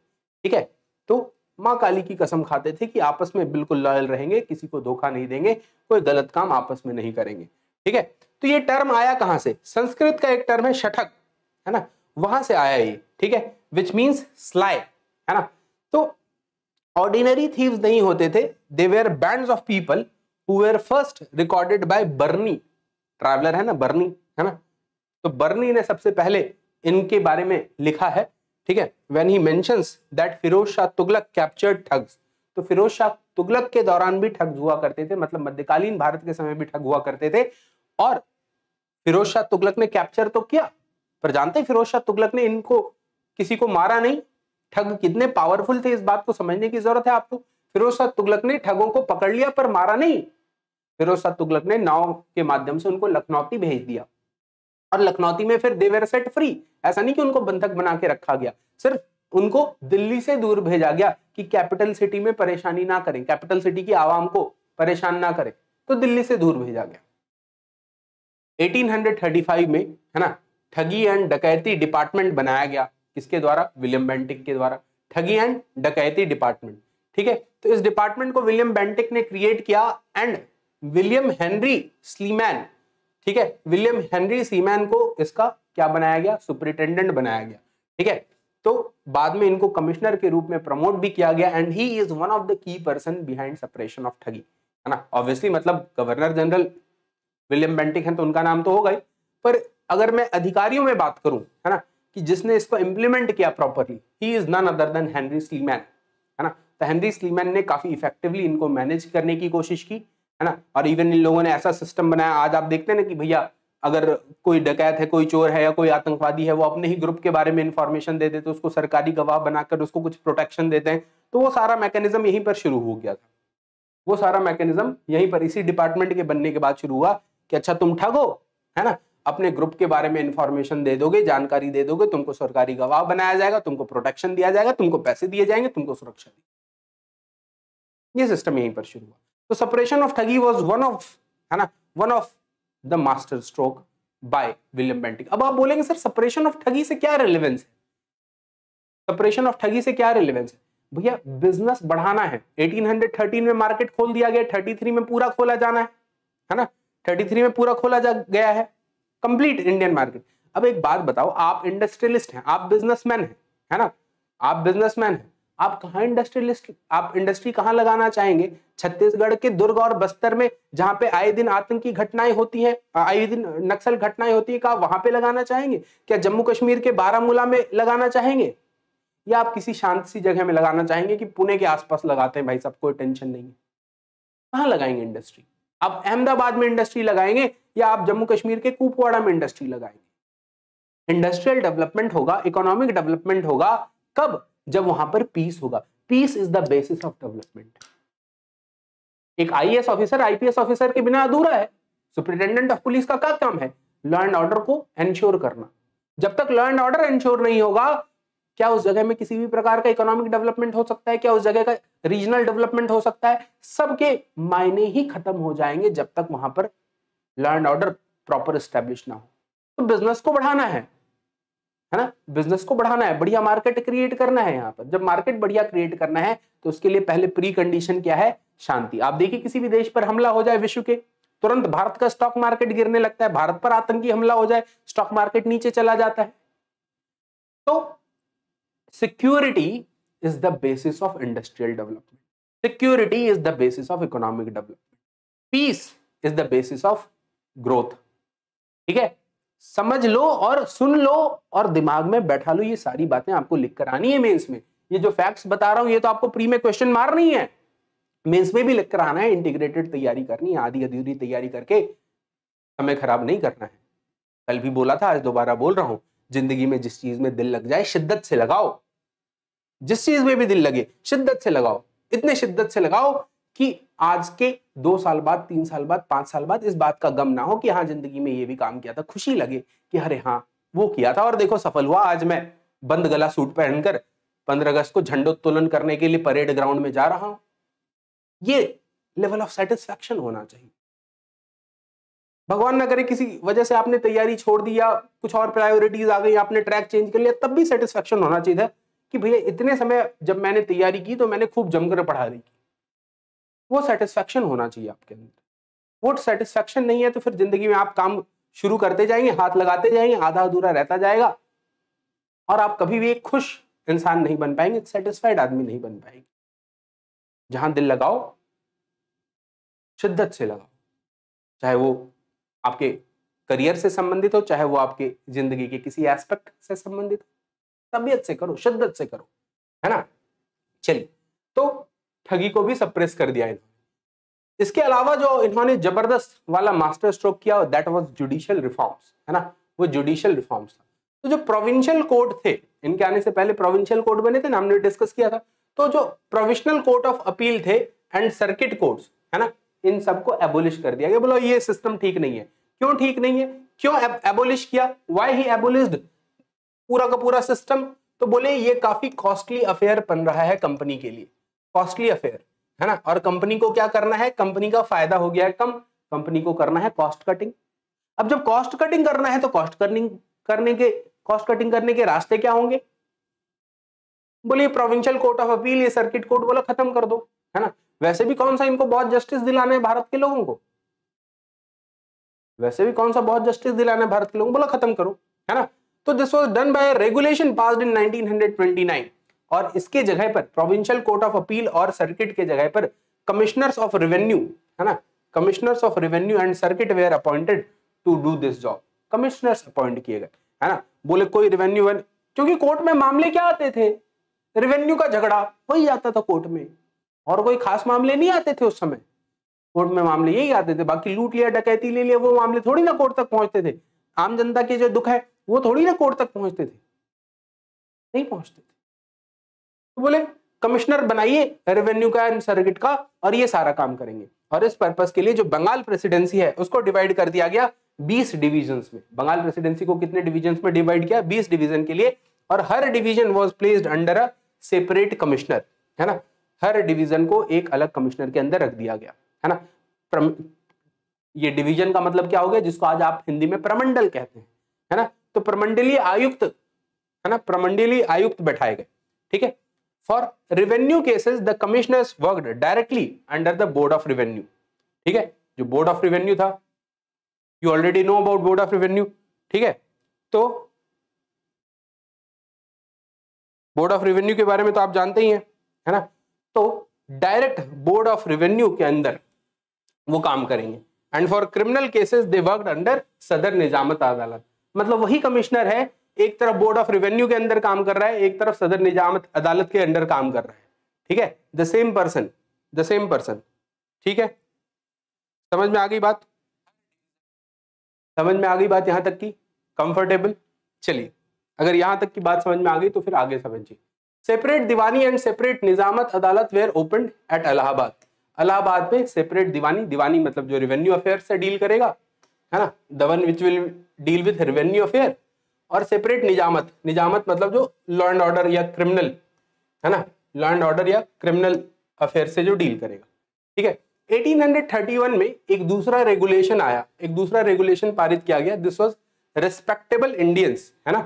B: ठीक है तो माँ काली की कसम खाते थे कि आपस में बिल्कुल लॉयल रहेंगे किसी को धोखा नहीं देंगे कोई गलत काम आपस में नहीं करेंगे ठीक है तो ये टर्म आया कहाँ से संस्कृत का एक टर्म है शठक है ना वहां से आया ये ठीक है विच मीन्स स्लाय है ना तो ऑर्डिनरी थीव्स नहीं होते थे they were band of people who first recorded by Barani traveller है ना बर्नी है ना तो बर्नी ने सबसे पहले इनके बारे में लिखा है ठीक है when he mentions that Firoz Shah Tughlaq captured thugs तो फिरोज शाह तुगलक के दौरान भी ठग हुआ करते थे मतलब मध्यकालीन भारत के समय भी ठग हुआ करते थे और फिरोज शाह तुगलक ने कैप्चर तो किया पर जानते फिरोज शाह तुगलक ने इनको किसी को मारा नहीं ठग कितने पावरफुल थे इस बात को समझने की जरूरत है आपको फिरोज शाह तुगलक ने ठगों को पकड़ लिया पर मारा नहीं फिरोज शाह तुगलक ने नाव के माध्यम से उनको लखनौती भेज दिया और लखनौती में फिर देवेर सेट फ्री ऐसा नहीं कि उनको बंधक बना के रखा गया सिर्फ उनको दिल्ली से दूर भेजा गया कि कैपिटल सिटी में परेशानी ना करें कैपिटल सिटी की आवाम को परेशान ना करें तो दिल्ली से दूर भेजा गया 1835 में है ना ठगी एंड डकैती डिपार्टमेंट बनाया गया किसके द्वारा विलियम बेंटिक के द्वारा ठगी एंड डकैती डिपार्टमेंट ठीक है तो इस डिपार्टमेंट को विलियम बेंटिक ने क्रिएट किया एंड विलियम हेनरी स्लीमैन ठीक है विलियम हेनरी सीमैन को इसका क्या बनाया गया सुपरिटेंडेंट बनाया गया ठीक है तो बाद में इनको कमिश्नर के रूप में प्रमोट भी किया गया and he is one of the key person behind suppression of thuggee है ना ऑब्वियसली मतलब गवर्नर जनरल विलियम बेंटिक हैं तो उनका नाम तो होगा ही पर अगर मैं अधिकारियों में बात करूं है ना कि जिसने इसको इम्प्लीमेंट किया properly he is none other than Henry Sleeman है ना तो हेनरी स्लीमैन ने काफी इफेक्टिवली इनको मैनेज करने की कोशिश की है ना और इवन इन लोगों ने ऐसा सिस्टम बनाया आज आप देखते हैं ना कि भैया अगर कोई डकैत है कोई चोर है या कोई आतंकवादी है वो अपने ही ग्रुप के बारे में इन्फॉर्मेशन दे देते तो उसको सरकारी गवाह बनाकर उसको कुछ प्रोटेक्शन देते हैं तो वो सारा मैकेनिज्म यहीं पर शुरू हो गया था वो सारा मैकेनिज्म यहीं पर इसी डिपार्टमेंट के बनने के बाद शुरू हुआ कि अच्छा तुम ठगो है ना अपने ग्रुप के बारे में इन्फॉर्मेशन दे दोगे जानकारी दे दोगे तुमको सरकारी गवाह बनाया जाएगा तुमको प्रोटेक्शन दिया जाएगा तुमको पैसे दिए जाएंगे तुमको सुरक्षा ये सिस्टम यहीं पर शुरू हुआ तो suppression of thuggee was one of है ना one of the master stroke by William Bentinck अब आप बोलेंगे सर सपरेशन ऑफ ठगी से क्या रिलेवेंस है सपरेशन ऑफ ठगी से क्या रिलेवेंस है भैया बिजनेस बढ़ाना है 1813 में मार्केट खोल दिया गया 33 में पूरा खोला जाना है है ना 33 में पूरा खोला जा गया है कंप्लीट इंडियन मार्केट अब एक बात बताओ आप इंडस्ट्रियलिस्ट हैं आप बिजनेसमैन हैं है ना आप बिजनेसमैन हैं आप कहाँ इंडस्ट्रियलिस्ट आप इंडस्ट्री कहाँ लगाना चाहेंगे छत्तीसगढ़ के दुर्ग और बस्तर में जहां पे आए दिन आतंकी घटनाएं होती हैं आए दिन नक्सल घटनाएं होती है क्या वहां पे लगाना चाहेंगे क्या जम्मू कश्मीर के बारामूला में लगाना चाहेंगे या आप किसी शांत सी जगह में लगाना चाहेंगे कि पुणे के आसपास लगाते हैं भाई साहब कोई टेंशन नहीं है कहाँ लगाएंगे इंडस्ट्री आप अहमदाबाद में इंडस्ट्री लगाएंगे या आप जम्मू कश्मीर के कुपवाड़ा में इंडस्ट्री लगाएंगे इंडस्ट्रियल डेवलपमेंट होगा इकोनॉमिक डेवलपमेंट होगा कब जब वहां पर पीस होगा peace is the basis of development एक आईएएस ऑफिसर आईपीएस ऑफिसर के बिना अधूरा है सुप्रिंटेंडेंट ऑफ पुलिस का क्या काम है लॉ एंड ऑर्डर को एंश्योर करना जब तक लॉ एंड ऑर्डर एंश्योर नहीं होगा क्या उस जगह में किसी भी प्रकार का इकोनॉमिक डेवलपमेंट हो सकता है क्या उस जगह का रीजनल डेवलपमेंट हो सकता है सबके मायने ही खत्म हो जाएंगे जब तक वहां पर law and order proper establish ना हो तो बिजनेस को बढ़ाना है है ना बिजनेस को बढ़ाना है बढ़िया मार्केट क्रिएट करना है यहाँ पर जब मार्केट बढ़िया क्रिएट करना है तो उसके लिए पहले प्री कंडीशन क्या है शांति आप देखिए किसी भी देश पर हमला हो जाए विश्व के तुरंत भारत का स्टॉक मार्केट गिरने लगता है भारत पर आतंकी हमला हो जाए स्टॉक मार्केट नीचे चला जाता है तो security is the basis of industrial development security is the basis of economic development peace is the basis of growth ठीक है समझ लो और सुन लो और दिमाग में बैठा लो ये सारी बातें आपको लिख कर आनी है मेंस में ये जो फैक्ट्स बता रहा हूं ये तो आपको प्री में क्वेश्चन मार नहीं है मेंस में भी लिख कर आना है इंटीग्रेटेड तैयारी करनी है आधी अधूरी तैयारी करके समय खराब नहीं करना है कल भी बोला था आज दोबारा बोल रहा हूं जिंदगी में जिस चीज में दिल लग जाए शिद्दत से लगाओ जिस चीज में भी दिल लगे शिद्दत से लगाओ इतने शिद्दत से लगाओ कि आज के दो साल बाद तीन साल बाद पांच साल बाद इस बात का गम ना हो कि हाँ जिंदगी में ये भी काम किया था खुशी लगे कि अरे हाँ वो किया था और देखो सफल हुआ आज मैं बंद गला सूट पहनकर पंद्रह अगस्त को झंडोत्तोलन करने के लिए परेड ग्राउंड में जा रहा हूं ये लेवल ऑफ सेटिस्फेक्शन होना चाहिए भगवान ना करे किसी वजह से आपने तैयारी छोड़ दी या कुछ और प्रायोरिटीज आ गई आपने ट्रैक चेंज कर लिया तब भी सेटिस्फेक्शन होना चाहिए कि भैया इतने समय जब मैंने तैयारी की तो मैंने खूब जमकर पढ़ा की वो सेटिस्फेक्शन होना चाहिए आपके अंदर वो सेटिस्फेक्शन नहीं है तो फिर जिंदगी में आप काम शुरू करते जाएंगे हाथ लगाते जाएंगे आधा अधूरा रहता जाएगा और आप कभी भी एक खुश इंसान नहीं बन पाएंगे सेटिस्फाइड आदमी नहीं बन पाएंगे जहां दिल लगाओ शिद्दत से लगाओ चाहे वो आपके करियर से संबंधित हो चाहे वो आपके जिंदगी के किसी एस्पेक्ट से संबंधित हो तबीयत से करो शिद्दत से करो है ना चलिए ठगी को भी सप्रेस कर दिया इन्होंने इसके अलावा जो इन्होंने जबरदस्त वाला मास्टर स्ट्रोक किया दैट वाज जुडिशियल रिफॉर्म्स है ना वो जुडिशियल रिफॉर्म्स था तो जो प्रोविंशियल कोर्ट थे इनके आने से पहले प्रोविंशियल कोर्ट बने थे ना हमने डिस्कस किया था तो जो प्रोविशनल कोर्ट ऑफ अपील थे एंड सर्किट कोर्ट है ना इन सबको एबोलिश कर दिया गया बोलो ये सिस्टम ठीक नहीं है क्यों ठीक नहीं है क्यों एबोलिश किया वाई ही एबोलिस्ड पूरा का पूरा सिस्टम तो बोले ये काफी कॉस्टली अफेयर बन रहा है कंपनी के लिए कॉस्टली अफेयर है ना और कंपनी को क्या करना है कंपनी का फायदा हो गया है कम कंपनी को करना है कॉस्ट कटिंग अब जब कॉस्ट कटिंग करना है तो कॉस्ट कटिंग करने के कॉस्ट कटिंग करने के रास्ते क्या होंगे बोलिए प्रोविंशियल कोर्ट ऑफ अपील ये सर्किट कोर्ट बोला खत्म कर दो है ना वैसे भी कौन सा इनको बहुत जस्टिस दिलाना है भारत के लोगों को वैसे भी कौन सा बहुत जस्टिस दिलाना है भारत के लोगों को बोला खत्म करो है ना तो this was done by regulation pass in nine और इसके जगह पर प्रोविंशियल कोर्ट ऑफ अपील और सर्किट के जगह पर कमिश्नर्स ऑफ रेवेन्यू है ना commissioners of revenue and circuit were appointed to do this job commissioners appoint किए गए है ना बोले कोई रेवेन्यू क्योंकि कोर्ट में मामले क्या आते थे रेवेन्यू का झगड़ा वही आता था कोर्ट में और कोई खास मामले नहीं आते थे उस समय कोर्ट में मामले यही आते थे बाकी लूट लिया डकैती ले लिया वो मामले थोड़ी ना कोर्ट तक पहुंचते थे आम जनता के जो दुख है वो थोड़ी ना कोर्ट तक पहुंचते थे नहीं पहुंचते थे तो बोले कमिश्नर बनाइए रेवेन्यू का एंड सर्किट का और ये सारा काम करेंगे और इस पर्पज के लिए जो बंगाल प्रेसिडेंसी है उसको डिवाइड कर दिया गया 20 डिवीजन में बंगाल प्रेसिडेंसी को कितने डिवीजन में डिवाइड किया 20 डिवीजन के लिए और हर division was placed under a separate commissioner है ना हर डिवीजन को एक अलग कमिश्नर के अंदर रख दिया गया है ना ये डिवीजन का मतलब क्या हो गया जिसको आज आप हिंदी में प्रमंडल कहते हैं है ना तो प्रमंडलीय आयुक्त है ना प्रमंडलीय आयुक्त बैठाए गए ठीक है for revenue cases the commissioners worked directly under the board of revenue ठीक है जो बोर्ड ऑफ रिवेन्यू था you already know about board of revenue ठीक है तो बोर्ड ऑफ रिवेन्यू के बारे में तो आप जानते ही हैं है ना तो डायरेक्ट बोर्ड ऑफ रेवेन्यू के अंदर वो काम करेंगे and for criminal cases they work under Sadar Nizamat अदालत मतलब वही कमिश्नर है एक तरफ बोर्ड ऑफ रेवेन्यू के अंदर काम कर रहा है एक तरफ सदर निजामत अदालत के अंडर काम कर रहा है ठीक है the same person the same person ठीक है समझ में आ गई बात समझ में आ गई बात यहां तक की कंफर्टेबल चलिए अगर यहां तक की बात समझ में आ गई तो फिर आगे समझिए separate Diwani and separate Nizamat Adalat were open at Allahabad Allahabad में सेपरेट दीवानी दीवानी मतलब जो रेवेन्यू अफेयर से डील करेगा है ना the one which will deal with revenue affair और सेपरेट निजामत निजामत मतलब जो लॉ एंड ऑर्डर या क्रिमिनल है ना लॉ एंड ऑर्डर या क्रिमिनल अफेयर से जो डील करेगा ठीक है 1831 में एक दूसरा रेगुलेशन आया एक दूसरा रेगुलेशन पारित किया गया दिस वाज रेस्पेक्टेबल इंडियंस है ना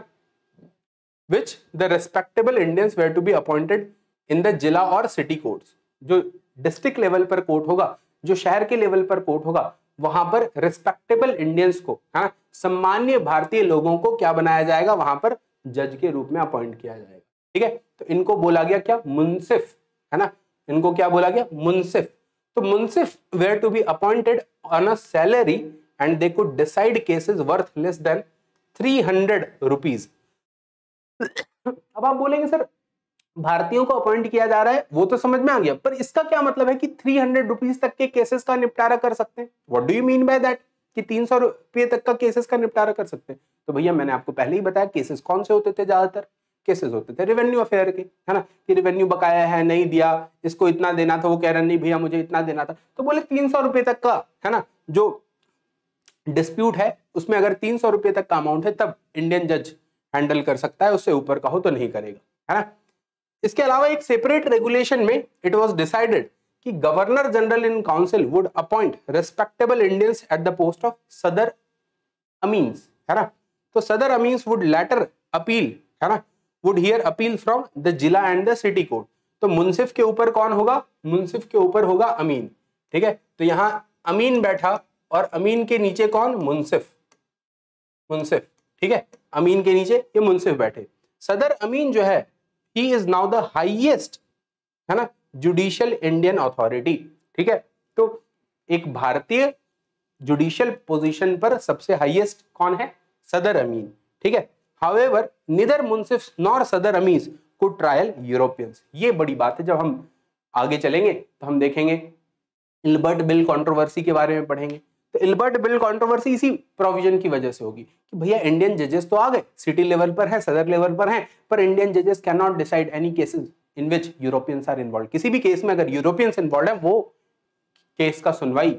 B: which the respectable Indians were to be appointed in the zila और सिटी कोर्ट्स जो डिस्ट्रिक्ट लेवल पर कोर्ट होगा जो शहर के लेवल पर कोर्ट होगा वहां पर रेस्पेक्टेबल इंडियंस को है ना सम्मान्य भारतीय लोगों को क्या बनाया जाएगा वहां पर जज के रूप में अपॉइंट किया जाएगा ठीक है तो इनको बोला गया क्या मुंसिफ है ना इनको क्या बोला गया मुंसिफ तो munsif were to be appointed on a salary and they could decide cases worth less than three hundred rupees अब आप बोलेंगे सर भारतीयों को अपॉइंट किया जा रहा है वो तो समझ में आ गया पर इसका क्या मतलब है कि थ्री हंड्रेड रुपीज तक के केसेस का निपटारा कर सकते हैं what do you mean by that कि तीन सौ रुपये तक का केसेस का निपटारा कर सकते हैं तो भैया मैंने आपको पहले ही बताया केसेस कौन से होते थे ज़्यादातर केसेस होते थे रेवेन्यू अफेयर के है ना कि रेवेन्यू बकाया है नहीं दिया इसको इतना देना था वो कह रहे नहीं भैया मुझे इतना देना था तो बोले तीन सौ रुपये तक का है ना जो डिस्प्यूट है उसमें अगर तीन सौ रुपये तक का अमाउंट है तब इंडियन जज हैंडल कर सकता है उससे ऊपर का हो तो नहीं करेगा है ना इसके अलावा एक सेपरेट रेगुलेशन में इट वॉज डिसाइडेड कि governor general in council would appoint respectable Indians at the post of sadar amins है ना तो सदर अमीन्स वुड लेटर अपील है ना would hear appeal from the zila and the city court तो मुंसिफ के ऊपर कौन होगा मुंसिफ के ऊपर होगा अमीन ठीक है तो यहाँ अमीन बैठा और अमीन के नीचे कौन मुंसिफ मुंसिफ ठीक है अमीन के नीचे ये मुंसिफ बैठे सदर अमीन जो है he is now the highest है ना जुडिशियल इंडियन अथॉरिटी ठीक है तो एक भारतीय जुडिशियल पोजीशन पर सबसे हाईएस्ट कौन है सदर अमीन ठीक है however neither munsif nor sadar amins को ट्रायल यूरोपियंस ये बड़ी बात है जब हम आगे चलेंगे तो हम देखेंगे इल्बर्ट बिल कॉन्ट्रोवर्सी के बारे में पढ़ेंगे तो इल्बर्ट बिल कॉन्ट्रोवर्सी इसी प्रोविजन की वजह से होगी कि भैया इंडियन जजेस तो आ गए सिटी लेवल पर है सदर लेवल पर है पर इंडियन जजेस can not decide any cases in which Europeans are involved किसी भी केस में अगर यूरोपियंस इन्वॉल्व है वो केस का सुनवाई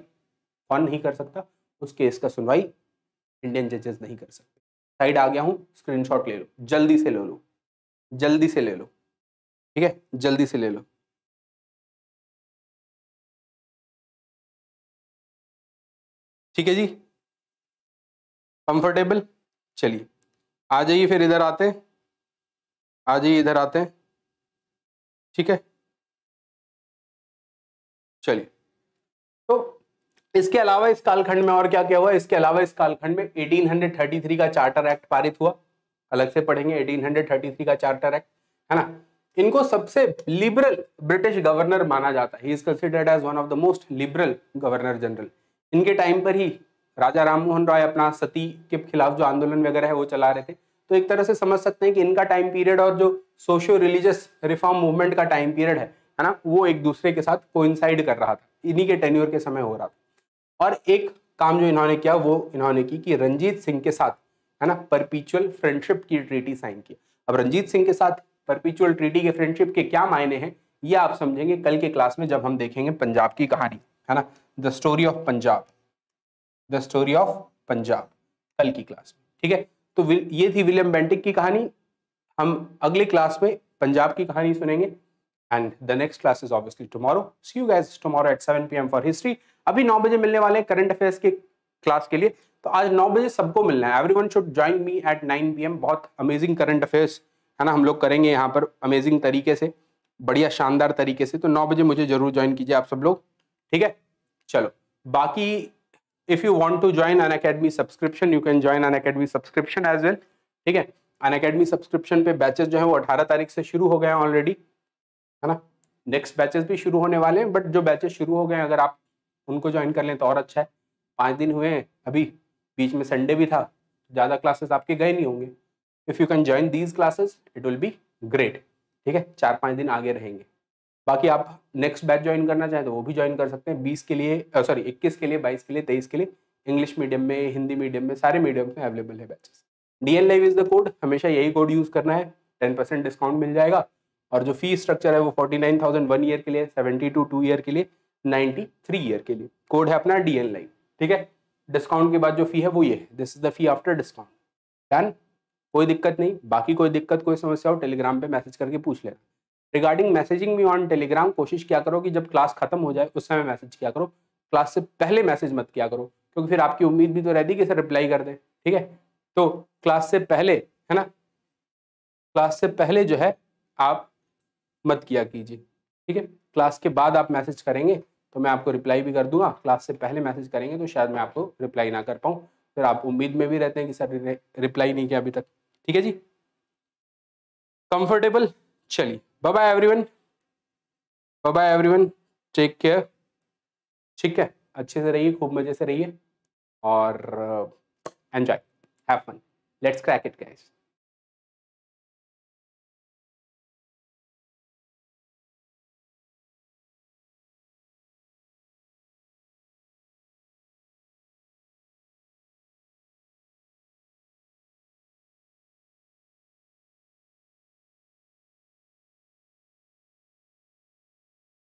B: कौन नहीं कर सकता उस केस का सुनवाई इंडियन जजेस नहीं कर सकते साइड आ गया हूँ शॉट ले लो जल्दी से ले लो
A: जल्दी से ले लो ठीक है जल्दी से ले लो ठीक है जी कंफर्टेबल चलिए आ जाइए फिर इधर आते आ जाइए इधर आते हैं ठीक है चलिए
B: तो इसके अलावा इस कालखंड में और क्या क्या हुआ इसके अलावा इस कालखंड में 1833 का चार्टर एक्ट पारित हुआ अलग से पढ़ेंगे 1833 का चार्टर एक्ट है ना इनको सबसे लिबरल ब्रिटिश गवर्नर माना जाता है is considered as one of the most liberal governor general इनके टाइम पर ही राजा राममोहन रॉय अपना सती के खिलाफ जो आंदोलन वगैरह है वो चला रहे थे तो एक तरह से समझ सकते हैं कि इनका टाइम पीरियड और जो सोशो रिलीजियस रिफॉर्म मूवमेंट का टाइम पीरियड है है ना वो एक दूसरे के साथ कोइंसाइड कर रहा था इन्हीं के टेन्योर के समय हो रहा था और एक काम जो इन्होंने किया वो इन्होंने की कि रंजीत सिंह के साथ है ना परपीचुअल फ्रेंडशिप की ट्रीटी साइन की अब रंजीत सिंह के साथ परपीचुअल ट्रीटी के फ्रेंडशिप के क्या मायने हैं ये आप समझेंगे कल के क्लास में जब हम देखेंगे पंजाब की कहानी है ना the story of Punjab the story of Punjab कल की क्लास में ठीक है तो ये थी विलियम बेंटिक की कहानी हम अगले क्लास में पंजाब की कहानी सुनेंगे and the next class is obviously tomorrow see you guys tomorrow at seven P for history अभी नौ बजे मिलने वाले करंट अफेयर्स के क्लास के लिए तो आज नौ बजे सबको मिलना है everyone should join me at nine P बहुत अमेजिंग करंट अफेयर्स है ना हम लोग करेंगे यहाँ पर अमेजिंग तरीके से बढ़िया शानदार तरीके से तो नौ बजे मुझे जरूर ज्वाइन कीजिए आप सब लोग ठीक है चलो बाकी if you want to join Unacademy subscription you can join Unacademy subscription as well ठीक है अन अकेडमी सब्सक्रिप्शन पे बैचेस जो है वो अठारह तारीख से शुरू हो गए हैं ऑलरेडी है ना नेक्स्ट बैचेस भी शुरू होने वाले हैं बट जो बैचेस शुरू हो गए हैं अगर आप उनको ज्वाइन कर लें तो और अच्छा है पाँच दिन हुए हैं अभी बीच में संडे भी था ज़्यादा क्लासेस आपके गए नहीं होंगे if you can join these classes it will be great ठीक है चार पाँच दिन आगे रहेंगे बाकी आप नेक्स्ट बैच ज्वाइन करना चाहें तो वो भी ज्वाइन कर सकते हैं बीस के लिए सॉरी इक्कीस के लिए बाईस के लिए तेईस के लिए इंग्लिश मीडियम में हिंदी मीडियम में सारे मीडियम में अवेलेबल है batches DN live is the code हमेशा यही कोड यूज करना है टेन परसेंट डिस्काउंट मिल जाएगा और जो फी स्ट्रक्चर है वो forty nine thousand one year के लिए सेवेंटी टू टू ईयर के लिए नाइन्टी थ्री ईयर के लिए कोड है अपना डी एन लाइव ठीक है डिस्काउंट के बाद जो फी है वो ये है this is the fee after discount done कोई दिक्कत नहीं बाकी कोई दिक्कत कोई समस्या हो टेलीग्राम पे मैसेज करके पूछ लेना रिगार्डिंग मैसेजिंग भी ऑन टेलीग्राम कोशिश क्या करो कि जब क्लास खत्म हो जाए उस समय मैसेज किया करो क्लास से पहले मैसेज मत किया करो क्योंकि फिर आपकी उम्मीद भी तो रहती है कि सर रिप्लाई कर दे ठीक है तो क्लास से पहले है ना क्लास से पहले जो है आप मत किया कीजिए ठीक है क्लास के बाद आप मैसेज करेंगे तो मैं आपको रिप्लाई भी कर दूंगा क्लास से पहले मैसेज करेंगे तो शायद मैं आपको रिप्लाई ना कर पाऊँ फिर आप उम्मीद में भी रहते हैं कि सर रिप्लाई नहीं किया अभी तक ठीक है जी कंफर्टेबल चलिए bye bye everyone bye bye everyone take care ठीक है अच्छे से रहिए खूब मजे से रहिए और enjoy have fun Let's crack it, guys.